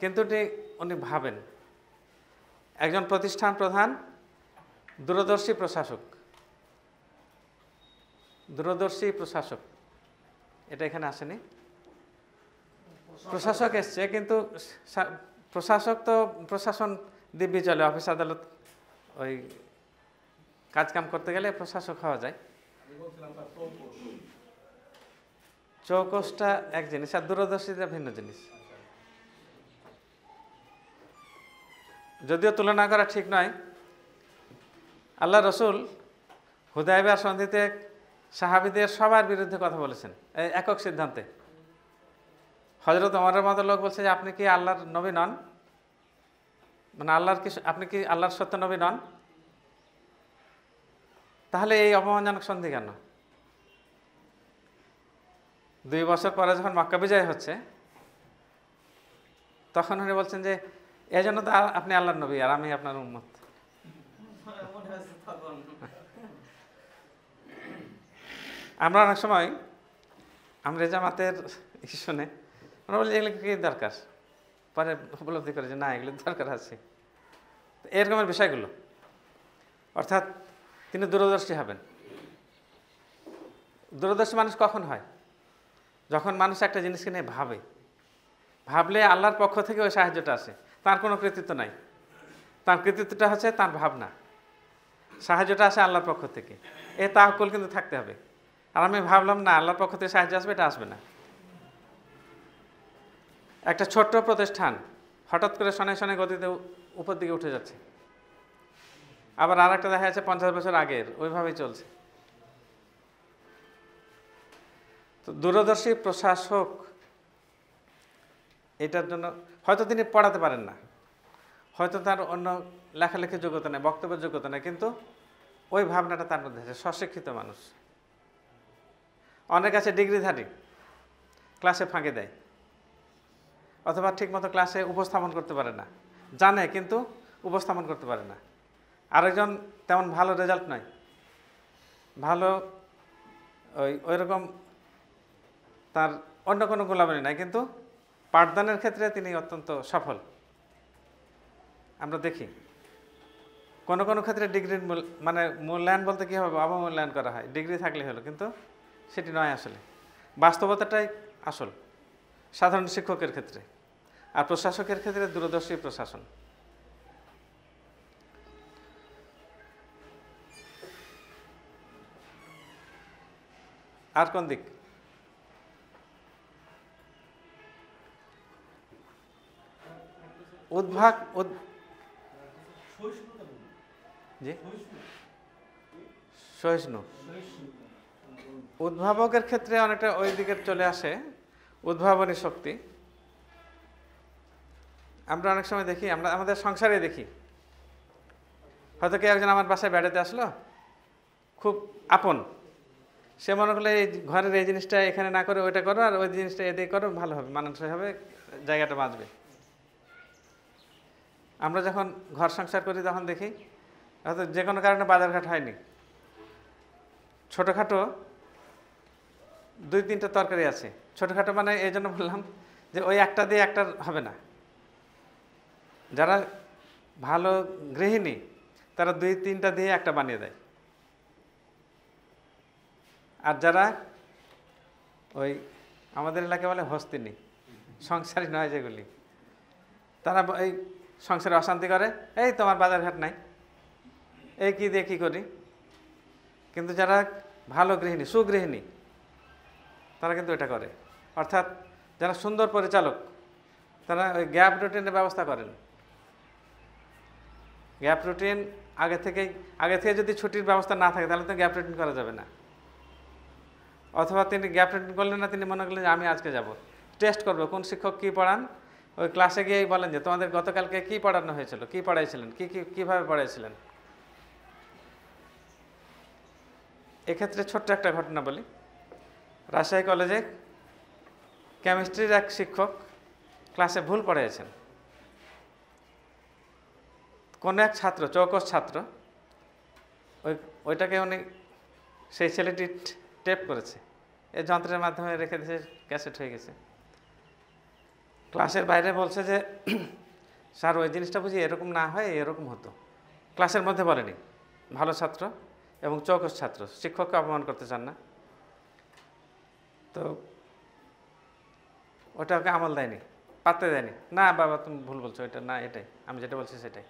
কিন্তু উনি উনি ভাবেন একজন প্রতিষ্ঠান প্রধান দূরদর্শী প্রশাসক দূরদর্শী প্রশাসক এটা এখানে আসেনি প্রশাসক এসছে কিন্তু প্রশাসক তো প্রশাসন দিব্যি চলে অফিস আদালত ওই কাজকাম করতে গেলে প্রশাসক হওয়া যায় চৌকসটা এক জিনিস আর দূরদর্শীটা ভিন্ন জিনিস যদিও তুলনা করা ঠিক নয় আল্লাহ রসুল হুদায়বার সন্ধিতে সাহাবিদের সবার বিরুদ্ধে কথা বলেছেন একক সিদ্ধান্তে হজরত অমরের মতো লোক বলছে যে আপনি কি আল্লাহর নবী নন মানে আল্লাহর কি আপনি কি আল্লাহর সত্য নবী নন তাহলে এই অপমানজনক সন্ধি কেন দুই বছর পরে যখন মক্কা বিজয় হচ্ছে তখন উনি বলছেন যে এজন্য তো আপনি আল্লাহর নবী আর আমি আপনার উন্মত আমরা অনেক সময় আমরা জামাতের শুনে আমরা বলি এগুলো কী দরকার পরে উপলব্ধি করে যে না এগুলো দরকার আছে এরকমের বিষয়গুলো অর্থাৎ তিনি দূরদর্শী হবেন দূরদর্শী মানুষ কখন হয় যখন মানুষ একটা জিনিসকে নিয়ে ভাবে ভাবলে আল্লাহর পক্ষ থেকে ওই সাহায্যটা আসে তার কোনো কৃতিত্ব নাই তার কৃতিত্বটা হচ্ছে তার ভাবনা সাহায্যটা আসে আল্লাহর পক্ষ থেকে এ তাহকুল কিন্তু থাকতে হবে আর আমি ভাবলাম না আল্লাহর পক্ষ থেকে সাহায্য আসবে এটা আসবে না একটা ছোট্ট প্রতিষ্ঠান হঠাৎ করে শনে শনে গতিতে উপর দিকে উঠে যাচ্ছে আবার আর একটা দেখা যাচ্ছে পঞ্চাশ বছর আগের ওইভাবেই চলছে তো দূরদর্শী প্রশাসক এটার জন্য হয়তো তিনি পড়াতে পারেন না হয়তো তার অন্য লেখালেখির যোগ্যতা নেই বক্তব্যের যোগ্যতা নেই কিন্তু ওই ভাবনাটা তার মধ্যে আছে সশিক্ষিত মানুষ অনেক আছে ডিগ্রিধারী ক্লাসে ফাঁকে দেয় অথবা ঠিকমতো ক্লাসে উপস্থাপন করতে পারে না জানে কিন্তু উপস্থাপন করতে পারে না আরেকজন তেমন ভালো রেজাল্ট নয় ভালো ওই ওইরকম তার অন্য কোনো গোলামি নাই কিন্তু পাঠদানের ক্ষেত্রে তিনি অত্যন্ত সফল আমরা দেখি কোনো কোনো ক্ষেত্রে ডিগ্রির মানে মূল্যায়ন বলতে কী হবে অবমূল্যায়ন করা হয় ডিগ্রি থাকলে হলো কিন্তু সেটি নয় আসলে বাস্তবতাটাই আসল সাধারণ শিক্ষকের ক্ষেত্রে আর প্রশাসকের ক্ষেত্রে দূরদর্শী প্রশাসন আর কোন দিক উদ্ভাগ সহিষ্ণু উদ্ভাবকের ক্ষেত্রে অনেকটা ওই দিকে চলে আসে উদ্ভাবনী শক্তি আমরা অনেক সময় দেখি আমরা আমাদের সংসারে দেখি হয়তো কেউ একজন আমার বাসায় বেড়াতে আসলো খুব আপন সে মনে করলে এই ঘরের এই জিনিসটা এখানে না করে ওইটা করো আর ওই জিনিসটা এদিকে করো ভালো হবে মানুষ হবে জায়গাটা বাঁচবে আমরা যখন ঘর সংসার করি তখন দেখি হয়তো যে কোনো কারণে বাজারঘাট হয়নি ছোটোখাটো দুই তিনটা তরকারি আছে ছোটোখাটো মানে এই জন্য বললাম যে ওই একটা দিয়ে একটা হবে না যারা ভালো গৃহিণী তারা দুই তিনটা দিয়ে একটা বানিয়ে দেয় আর যারা ওই আমাদের এলাকায় বলে হস্তিনী সংসারী নয় যেগুলি তারা এই সংসারে অশান্তি করে এই তোমার বাজারঘাট নাই এই কী দিয়ে কী করি কিন্তু যারা ভালো গৃহিণী সুগৃহিণী তারা কিন্তু এটা করে অর্থাৎ যারা সুন্দর পরিচালক তারা ওই গ্যাপ রুটিনের ব্যবস্থা করেন গ্যাপ রুটিন আগে থেকেই আগে থেকে যদি ছুটির ব্যবস্থা না থাকে তাহলে তো গ্যাপ রুটিন করা যাবে না অথবা তিনি গ্যাপ রুটিন করলেন না তিনি মনে করলেন যে আমি আজকে যাব টেস্ট করব কোন শিক্ষক কি পড়ান ওই ক্লাসে গিয়েই বলেন যে তোমাদের গতকালকে কি পড়ানো হয়েছিল কি পড়াইছিলেন কী কী কীভাবে পড়াইছিলেন এক্ষেত্রে ছোট্ট একটা ঘটনা বলি রাজশাহী কলেজে কেমিস্ট্রির এক শিক্ষক ক্লাসে ভুল পড়িয়েছেন কোনো এক ছাত্র চৌকস ছাত্র ওই ওইটাকে উনি সেই ছেলেটি টেপ করেছে এই যন্ত্রের মাধ্যমে রেখে দিয়েছে ক্যাসেট হয়ে গেছে ক্লাসের বাইরে বলছে যে স্যার ওই জিনিসটা বুঝি এরকম না হয় এরকম হতো ক্লাসের মধ্যে বলেনি ভালো ছাত্র এবং চৌকস ছাত্র শিক্ষককে অপমান করতে চান না তো ওটা ওকে আমল দেয়নি পাত্তে দেয়নি না বাবা তুমি ভুল বলছো এটা না এটাই আমি যেটা বলছি সেটাই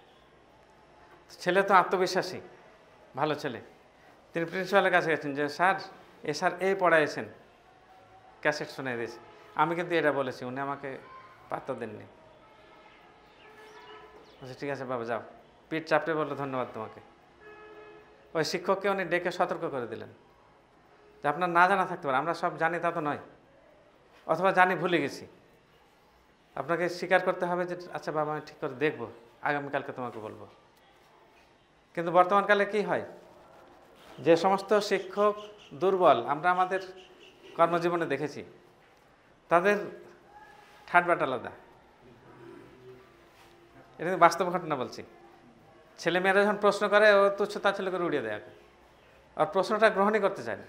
ছেলে তো আত্মবিশ্বাসী ভালো ছেলে তিনি প্রিন্সিপালের কাছে গেছেন যে স্যার এ স্যার এই পড়াইছেন ক্যাসেট শুনে দিয়েছে আমি কিন্তু এটা বলেছি উনি আমাকে পাত্তা দেননি আচ্ছা ঠিক আছে বাবা যাও পিঠ চাপড়ে বললো ধন্যবাদ তোমাকে ওই শিক্ষককে উনি ডেকে সতর্ক করে দিলেন যে আপনার না জানা থাকতে পারে আমরা সব জানি তা তো নয় অথবা জানি ভুলে গেছি আপনাকে স্বীকার করতে হবে যে আচ্ছা বাবা আমি ঠিক করে দেখব আগামীকালকে তোমাকে বলবো কিন্তু বর্তমানকালে কি হয় যে সমস্ত শিক্ষক দুর্বল আমরা আমাদের কর্মজীবনে দেখেছি তাদের ঠাটবাট আলাদা এটা কিন্তু বাস্তব ঘটনা বলছি ছেলেমেয়েরা যখন প্রশ্ন করে ও তুচ্ছ তাচ্ছল্য করে উড়িয়ে দেয় আর প্রশ্নটা গ্রহণই করতে চায় না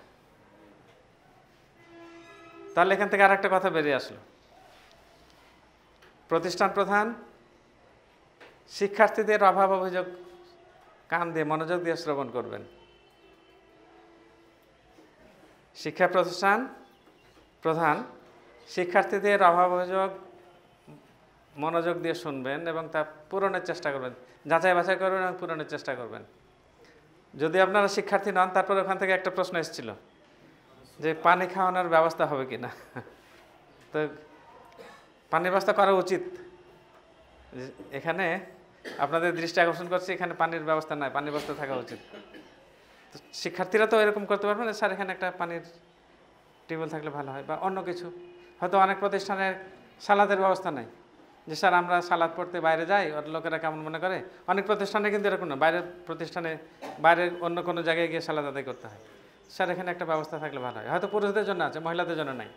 তাহলে এখান থেকে আর একটা কথা বেরিয়ে আসলো প্রতিষ্ঠান প্রধান শিক্ষার্থীদের অভাব অভিযোগ কান দিয়ে মনোযোগ দিয়ে শ্রবণ করবেন শিক্ষা প্রতিষ্ঠান প্রধান শিক্ষার্থীদের অভাব অভিযোগ মনোযোগ দিয়ে শুনবেন এবং তা পূরণের চেষ্টা করবেন যাচাই বাছাই করবেন এবং পূরণের চেষ্টা করবেন যদি আপনারা শিক্ষার্থী নন তারপর ওখান থেকে একটা প্রশ্ন এসেছিল যে পানি খাওয়ানোর ব্যবস্থা হবে কি না তো পানির ব্যবস্থা করা উচিত এখানে আপনাদের দৃষ্টি আকর্ষণ করছে এখানে পানির ব্যবস্থা নাই পানির ব্যবস্থা থাকা উচিত তো শিক্ষার্থীরা তো এরকম করতে পারবে না স্যার এখানে একটা পানির টেবিল থাকলে ভালো হয় বা অন্য কিছু হয়তো অনেক প্রতিষ্ঠানে সালাদের ব্যবস্থা নাই যে স্যার আমরা সালাদ পড়তে বাইরে যাই ওর লোকেরা কেমন মনে করে অনেক প্রতিষ্ঠানে কিন্তু এরকম না বাইরের প্রতিষ্ঠানে বাইরের অন্য কোনো জায়গায় গিয়ে সালাদ আদায় করতে হয় স্যার এখানে একটা ব্যবস্থা থাকলে ভালো হয় হয়তো পুরুষদের জন্য আছে মহিলাদের জন্য নাই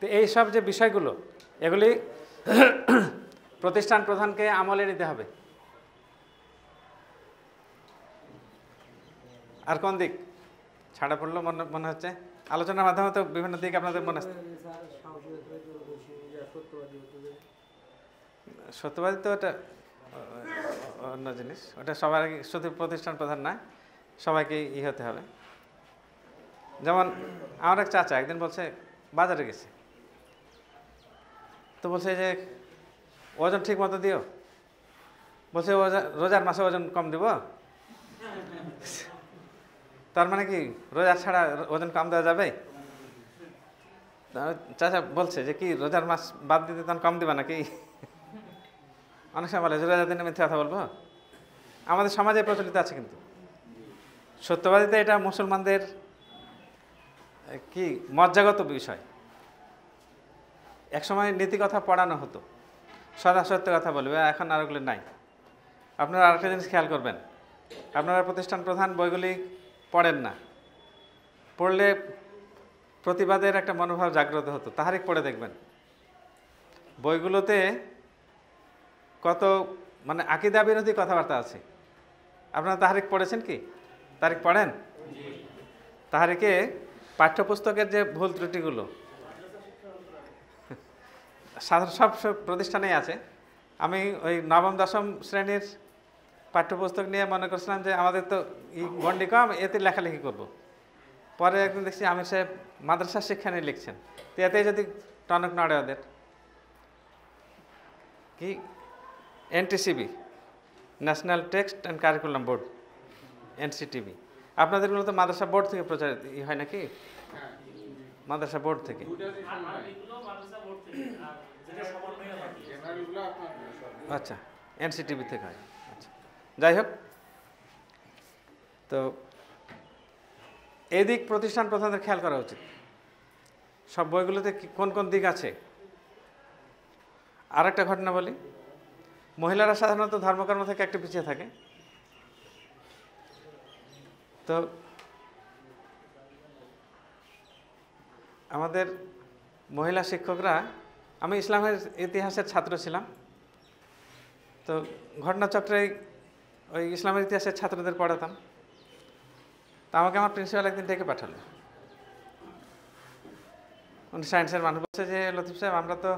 তো এই সব যে বিষয়গুলো এগুলি প্রতিষ্ঠান প্রধানকে আমলে নিতে হবে আর কোন দিক ছাড়া পড়লো মনে মনে হচ্ছে আলোচনার মাধ্যমে তো বিভিন্ন দিক আপনাদের মনে হচ্ছে সত্যবাদী তো ওটা অন্য জিনিস ওটা সবার আগে শুধু প্রতিষ্ঠান প্রধান না সবাইকে ই হতে হবে যেমন আমার এক চাচা একদিন বলছে বাজারে গেছে তো বলছে যে ওজন ঠিক মতো দিও বলছে রোজার মাসে ওজন কম দিব তার মানে কি রোজার ছাড়া ওজন কম দেওয়া যাবে চাচা বলছে যে কি রোজার মাস বাদ দিতে তখন কম দিবা নাকি অনেক সময় বলে রোজার দিনে মিথ্যা কথা বলবো আমাদের সমাজে প্রচলিত আছে কিন্তু সত্যবাদিতে এটা মুসলমানদের কি মজ্জাগত বিষয় একসময় নীতি কথা পড়ানো হতো সদা সত্য কথা বলবে এখন আর ওগুলো নাই আপনারা আরেকটা জিনিস খেয়াল করবেন আপনারা প্রতিষ্ঠান প্রধান বইগুলি পড়েন না পড়লে প্রতিবাদের একটা মনোভাব জাগ্রত হতো তাহারিক পড়ে দেখবেন বইগুলোতে কত মানে আকিদা বিরোধী কথাবার্তা আছে আপনারা তাহারিক পড়েছেন কি তারিখ পড়েন তাহারিকে পাঠ্যপুস্তকের যে ভুল ত্রুটিগুলো সাধারণ সব প্রতিষ্ঠানেই আছে আমি ওই নবম দশম শ্রেণীর পাঠ্যপুস্তক নিয়ে মনে করছিলাম যে আমাদের তো গন্ডি কম এতে লেখালেখি করব। পরে একদিন দেখছি আমির সাহেব মাদ্রাসা শিক্ষা নিয়ে লিখছেন তো এতে যদি টনক নড়ে ওদের কি NTCB national text and curriculum board NCTV আপনাদেরগুলো তো মাদ্রাসা বোর্ড থেকে প্রচার হয় নাকি মাদ্রাসা বোর্ড থেকে আচ্ছা এনসিটিভি থেকে হয় আচ্ছা যাই হোক তো এদিক প্রতিষ্ঠান প্রধানদের খেয়াল করা উচিত সব বইগুলোতে কোন কোন দিক আছে আর একটা ঘটনা বলি মহিলারা সাধারণত ধর্মকর্ম থেকে একটু পিছিয়ে থাকে তো আমাদের মহিলা শিক্ষকরা আমি ইসলামের ইতিহাসের ছাত্র ছিলাম তো ঘটনাচক্রে ওই ইসলামের ইতিহাসের ছাত্রদের পড়াতাম তা আমাকে আমার প্রিন্সিপাল একদিন ডেকে পাঠালো উনি সায়েন্সের মানুষ বলছে যে লতিফ সাহেব আমরা তো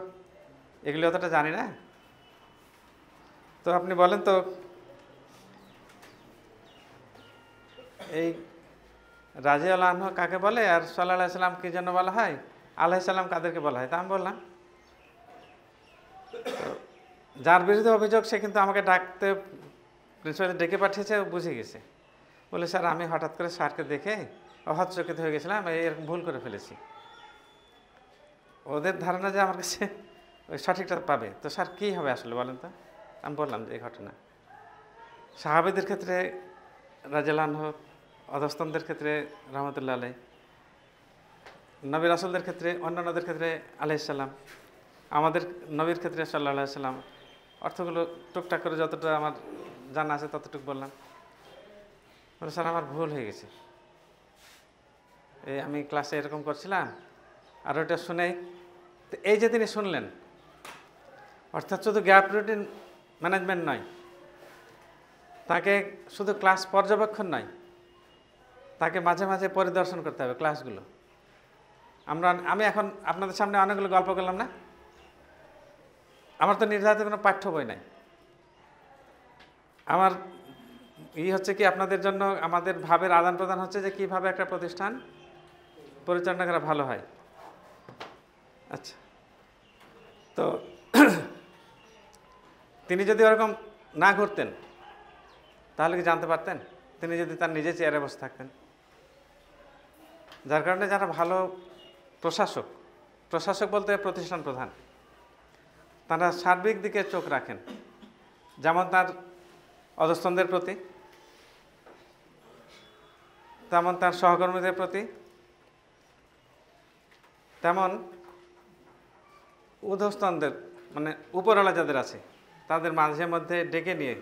এগুলি অতটা জানি না তো আপনি বলেন তো এই রাজি আল্লাহ কাকে বলে আর সাল্লাহ সাল্লাম কী জন্য বলা হয় আল্লাহ সাল্লাম কাদেরকে বলা হয় তা আমি বললাম যার বিরুদ্ধে অভিযোগ সে কিন্তু আমাকে ডাকতে প্রিন্সিপালে ডেকে পাঠিয়েছে বুঝে গেছে বলে স্যার আমি হঠাৎ করে স্যারকে দেখে হতচকিত হয়ে গেছিলাম এই এরকম ভুল করে ফেলেছি ওদের ধারণা যে আমার কাছে ওই সঠিকটা পাবে তো স্যার কী হবে আসলে বলেন তো আমি বললাম যে এই ঘটনা সাহাবিদের ক্ষেত্রে রাজালান হোক অধস্তনদের ক্ষেত্রে রহমতুল্লা আলাই নবী রাসুলদের ক্ষেত্রে অন্যান্যদের ক্ষেত্রে আলাইসাল্লাম আমাদের নবীর ক্ষেত্রে সাল্লাহ আলাইসাল্লাম অর্থগুলো টুকটাক করে যতটা আমার জানা আছে ততটুকু বললাম বলে স্যার আমার ভুল হয়ে গেছে এই আমি ক্লাসে এরকম করছিলাম আর ওটা শুনে এই যে তিনি শুনলেন অর্থাৎ শুধু গ্যাপ রুটিন ম্যানেজমেন্ট নয় তাকে শুধু ক্লাস পর্যবেক্ষণ নয় তাকে মাঝে মাঝে পরিদর্শন করতে হবে ক্লাসগুলো আমরা আমি এখন আপনাদের সামনে অনেকগুলো গল্প করলাম না আমার তো নির্ধারিত কোনো পাঠ্য বই নাই আমার ই হচ্ছে কি আপনাদের জন্য আমাদের ভাবের আদান প্রদান হচ্ছে যে কীভাবে একটা প্রতিষ্ঠান পরিচালনা করা ভালো হয় আচ্ছা তো তিনি যদি ওরকম না ঘুরতেন তাহলে কি জানতে পারতেন তিনি যদি তার নিজে চেয়ারে বসে থাকতেন যার কারণে যারা ভালো প্রশাসক প্রশাসক বলতে প্রতিষ্ঠান প্রধান তারা সার্বিক দিকে চোখ রাখেন যেমন তার অধস্তনদের প্রতি তেমন তার সহকর্মীদের প্রতি তেমন উধস্তনদের মানে উপরওয়ালা যাদের আছে তাদের মাঝে মধ্যে ডেকে নিয়ে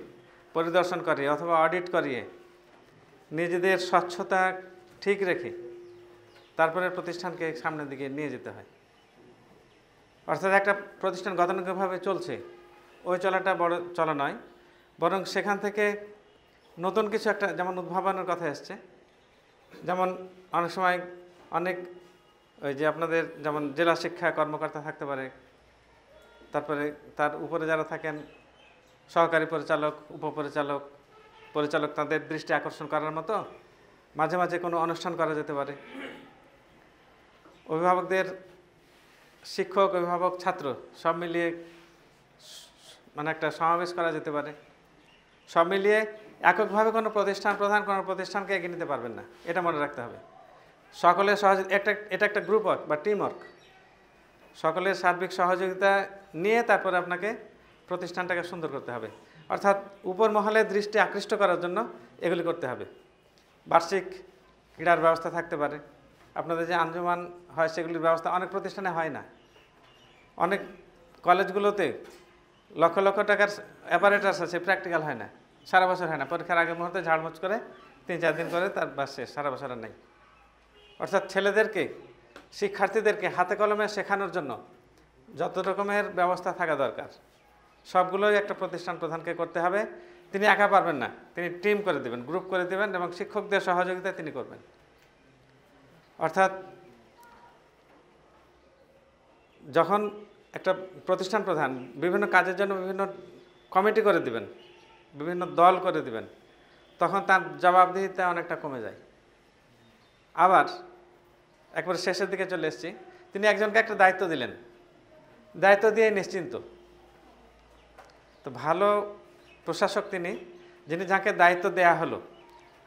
পরিদর্শন করিয়ে অথবা অডিট করিয়ে নিজেদের স্বচ্ছতা ঠিক রেখে তারপরে প্রতিষ্ঠানকে সামনের দিকে নিয়ে যেতে হয় অর্থাৎ একটা প্রতিষ্ঠান গতানুগতভাবে চলছে ওই চলাটা বড় চলা নয় বরং সেখান থেকে নতুন কিছু একটা যেমন উদ্ভাবনের কথা এসছে যেমন অনেক সময় অনেক ওই যে আপনাদের যেমন জেলা শিক্ষা কর্মকর্তা থাকতে পারে তারপরে তার উপরে যারা থাকেন সহকারী পরিচালক উপপরিচালক পরিচালক তাদের দৃষ্টি আকর্ষণ করার মতো মাঝে মাঝে কোনো অনুষ্ঠান করা যেতে পারে অভিভাবকদের শিক্ষক অভিভাবক ছাত্র সব মিলিয়ে মানে একটা সমাবেশ করা যেতে পারে সব মিলিয়ে এককভাবে কোনো প্রতিষ্ঠান প্রধান কোনো প্রতিষ্ঠানকে এগিয়ে নিতে পারবেন না এটা মনে রাখতে হবে সকলের সহযোগ একটা এটা একটা গ্রুপ ওয়ার্ক বা টিম ওয়ার্ক সকলের সার্বিক সহযোগিতা নিয়ে তারপর আপনাকে প্রতিষ্ঠানটাকে সুন্দর করতে হবে অর্থাৎ উপর মহলের দৃষ্টি আকৃষ্ট করার জন্য এগুলি করতে হবে বার্ষিক ক্রীড়ার ব্যবস্থা থাকতে পারে আপনাদের যে আঞ্জুমান হয় সেগুলির ব্যবস্থা অনেক প্রতিষ্ঠানে হয় না অনেক কলেজগুলোতে লক্ষ লক্ষ টাকার অ্যাপারেটার্স আছে প্র্যাকটিক্যাল হয় না সারা বছর হয় না পরীক্ষার আগে মুহূর্তে ঝাড়মুচ করে তিন চার দিন করে তার বাস শেষ সারা বছর আর নেই অর্থাৎ ছেলেদেরকে শিক্ষার্থীদেরকে হাতে কলমে শেখানোর জন্য যত রকমের ব্যবস্থা থাকা দরকার সবগুলোই একটা প্রতিষ্ঠান প্রধানকে করতে হবে তিনি একা পারবেন না তিনি টিম করে দেবেন গ্রুপ করে দেবেন এবং শিক্ষকদের সহযোগিতা তিনি করবেন অর্থাৎ যখন একটা প্রতিষ্ঠান প্রধান বিভিন্ন কাজের জন্য বিভিন্ন কমিটি করে দিবেন বিভিন্ন দল করে দিবেন তখন তার জবাবদিহিতা অনেকটা কমে যায় আবার একবার শেষের দিকে চলে এসেছি তিনি একজনকে একটা দায়িত্ব দিলেন দায়িত্ব দিয়ে নিশ্চিন্ত তো ভালো প্রশাসক তিনি যিনি যাকে দায়িত্ব দেয়া হলো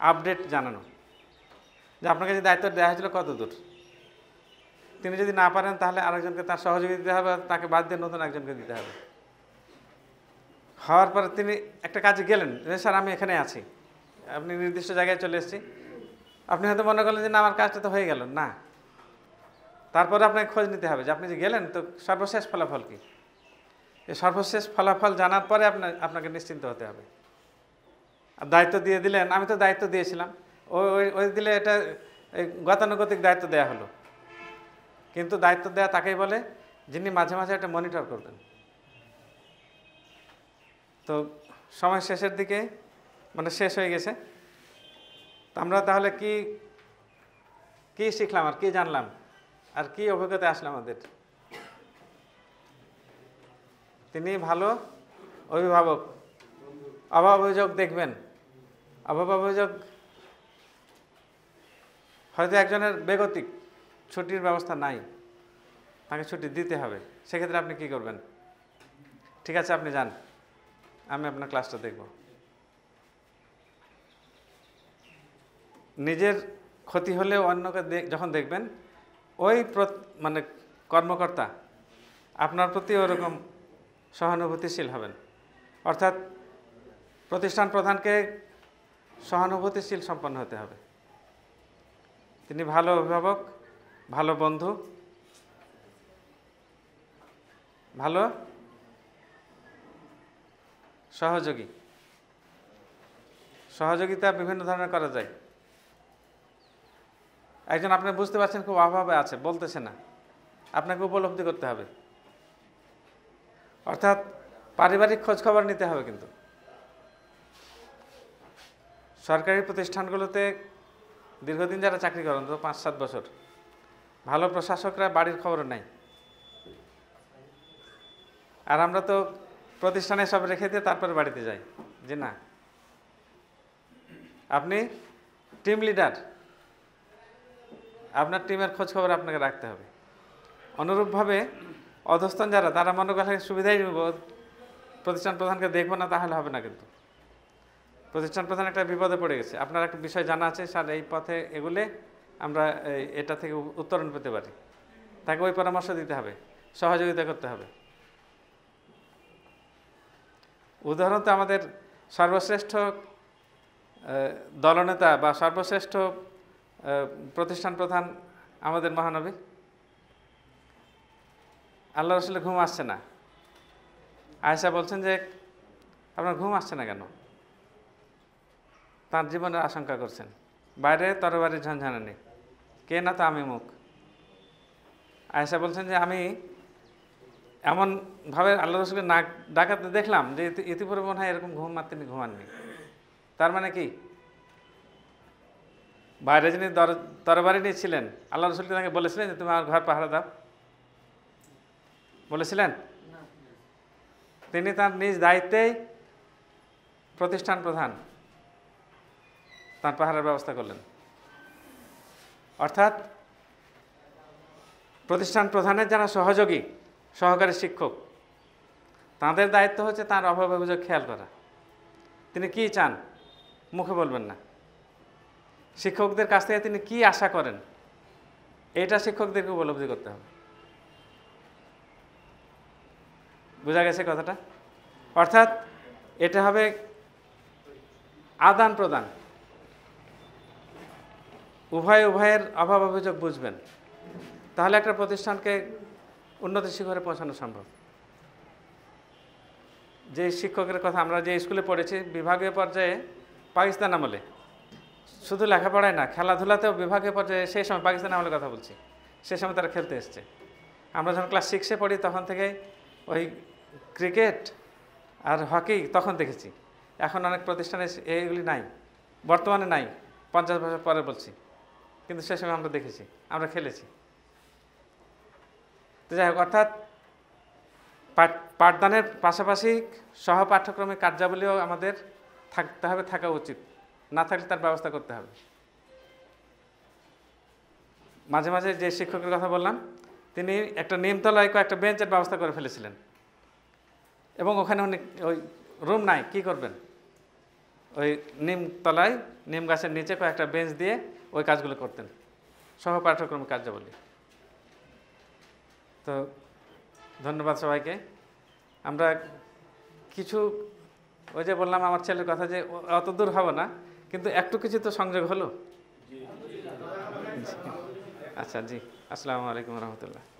আপডেট জানানো যে আপনার কাছে দায়িত্ব দেওয়া হয়েছিল কত দূর তিনি যদি না পারেন তাহলে আরেকজনকে তার সহযোগী দিতে হবে তাকে বাদ দিয়ে নতুন একজনকে দিতে হবে হওয়ার পরে তিনি একটা কাজে গেলেন স্যার আমি এখানে আছি আপনি নির্দিষ্ট জায়গায় চলে এসেছি আপনি হয়তো মনে করলেন যে না আমার কাজটা তো হয়ে গেল না তারপরে আপনাকে খোঁজ নিতে হবে যে আপনি যে গেলেন তো সর্বশেষ ফলাফল কি এই সর্বশেষ ফলাফল জানার পরে আপনার আপনাকে নিশ্চিন্ত হতে হবে আর দায়িত্ব দিয়ে দিলেন আমি তো দায়িত্ব দিয়েছিলাম ওই ওই দিলে এটা গতানুগতিক দায়িত্ব দেয়া হলো কিন্তু দায়িত্ব দেয়া তাকেই বলে যিনি মাঝে মাঝে এটা মনিটর করবেন তো সময় শেষের দিকে মানে শেষ হয়ে গেছে আমরা তাহলে কি কি শিখলাম আর কি জানলাম আর কি অভিজ্ঞতা আসলো আমাদের তিনি ভালো অভিভাবক অভাব অভিযোগ দেখবেন অভাব অভিযোগ হয়তো একজনের বেগতিক ছুটির ব্যবস্থা নাই তাকে ছুটি দিতে হবে সেক্ষেত্রে আপনি কি করবেন ঠিক আছে আপনি যান আমি আপনার ক্লাসটা দেখব নিজের ক্ষতি হলে অন্যকে যখন দেখবেন ওই মানে কর্মকর্তা আপনার প্রতি ওরকম সহানুভূতিশীল হবেন অর্থাৎ প্রতিষ্ঠান প্রধানকে সহানুভূতিশীল সম্পন্ন হতে হবে তিনি ভালো অভিভাবক ভালো বন্ধু ভালো সহযোগী সহযোগিতা বিভিন্ন ধরনের করা যায় একজন আপনি বুঝতে পারছেন খুব অভাবে আছে বলতেছে না আপনাকে উপলব্ধি করতে হবে অর্থাৎ পারিবারিক খোঁজখবর নিতে হবে কিন্তু সরকারি প্রতিষ্ঠানগুলোতে দীর্ঘদিন যারা চাকরি করেন তো পাঁচ সাত বছর ভালো প্রশাসকরা বাড়ির খবর নাই আর আমরা তো প্রতিষ্ঠানে সব রেখে দিয়ে তারপরে বাড়িতে যাই যে না আপনি টিম লিডার আপনার টিমের খোঁজ খবর আপনাকে রাখতে হবে অনুরূপভাবে অধস্তন যারা তারা মনে করেন সুবিধাই প্রতিষ্ঠান প্রধানকে দেখবো না তাহলে হবে না কিন্তু প্রতিষ্ঠান প্রধান একটা বিপদে পড়ে গেছে আপনার একটা বিষয় জানা আছে স্যার এই পথে এগুলে আমরা এটা থেকে উত্তরণ পেতে পারি তাকে ওই পরামর্শ দিতে হবে সহযোগিতা করতে হবে উদাহরণত আমাদের সর্বশ্রেষ্ঠ দলনেতা বা সর্বশ্রেষ্ঠ প্রতিষ্ঠান প্রধান আমাদের মহানবী আল্লাহ রসুলের ঘুম আসছে না আয়সা বলছেন যে আপনার ঘুম আসছে না কেন তার জীবনের আশঙ্কা করছেন বাইরে তরবারি ঝঞ্ঝানা নেই কে না তো আমি মুখ আয়সা বলছেন যে আমি এমনভাবে আল্লাহ রসুলকে নাক ডাকাতে দেখলাম যে ইতিপূর্বে মনে হয় এরকম ঘুম আর তিনি ঘুমাননি তার মানে কি বাইরে যিনি তরবারি নিয়েছিলেন আল্লাহ রসুলকে তাকে বলেছিলেন যে তুমি আমার ঘর পাহারা দাও বলেছিলেন তিনি তার নিজ দায়িত্বেই প্রতিষ্ঠান প্রধান তার পাহারার ব্যবস্থা করলেন অর্থাৎ প্রতিষ্ঠান প্রধানের যারা সহযোগী সহকারী শিক্ষক তাঁদের দায়িত্ব হচ্ছে তার অভাব অভিযোগ খেয়াল করা তিনি কি চান মুখে বলবেন না শিক্ষকদের কাছ থেকে তিনি কি আশা করেন এটা শিক্ষকদেরকে উপলব্ধি করতে হবে বোঝা গেছে কথাটা অর্থাৎ এটা হবে আদান প্রদান উভয় উভয়ের অভাব অভিযোগ বুঝবেন তাহলে একটা প্রতিষ্ঠানকে উন্নত শিখরে পৌঁছানো সম্ভব যে শিক্ষকের কথা আমরা যে স্কুলে পড়েছি বিভাগীয় পর্যায়ে পাকিস্তান আমলে শুধু লেখাপড়ায় না খেলাধুলাতেও বিভাগীয় পর্যায়ে সেই সময় পাকিস্তান আমলের কথা বলছি সে সময় তারা খেলতে এসছে আমরা যখন ক্লাস সিক্সে পড়ি তখন থেকে ওই ক্রিকেট আর হকি তখন দেখেছি এখন অনেক প্রতিষ্ঠানে এইগুলি নাই বর্তমানে নাই পঞ্চাশ বছর পরে বলছি কিন্তু সে সময় আমরা দেখেছি আমরা খেলেছি তো যাই হোক অর্থাৎ পাঠদানের পাশাপাশি সহ পাঠ্যক্রমে কার্যাবলীও আমাদের থাকতে হবে থাকা উচিত না থাকলে তার ব্যবস্থা করতে হবে মাঝে মাঝে যে শিক্ষকের কথা বললাম তিনি একটা নিমতলায় কয়েকটা বেঞ্চের ব্যবস্থা করে ফেলেছিলেন এবং ওখানে উনি ওই রুম নাই কি করবেন ওই নিমতলায় নিম গাছের নিচে কয়েকটা বেঞ্চ দিয়ে ওই কাজগুলো করতেন সহ পাঠ্যক্রম কার্যাবলী তো ধন্যবাদ সবাইকে আমরা কিছু ওই যে বললাম আমার ছেলের কথা যে অত দূর হবো না কিন্তু একটু কিছু তো সংযোগ হলো আচ্ছা জি আসসালামু আলাইকুম রহমতুল্লাহ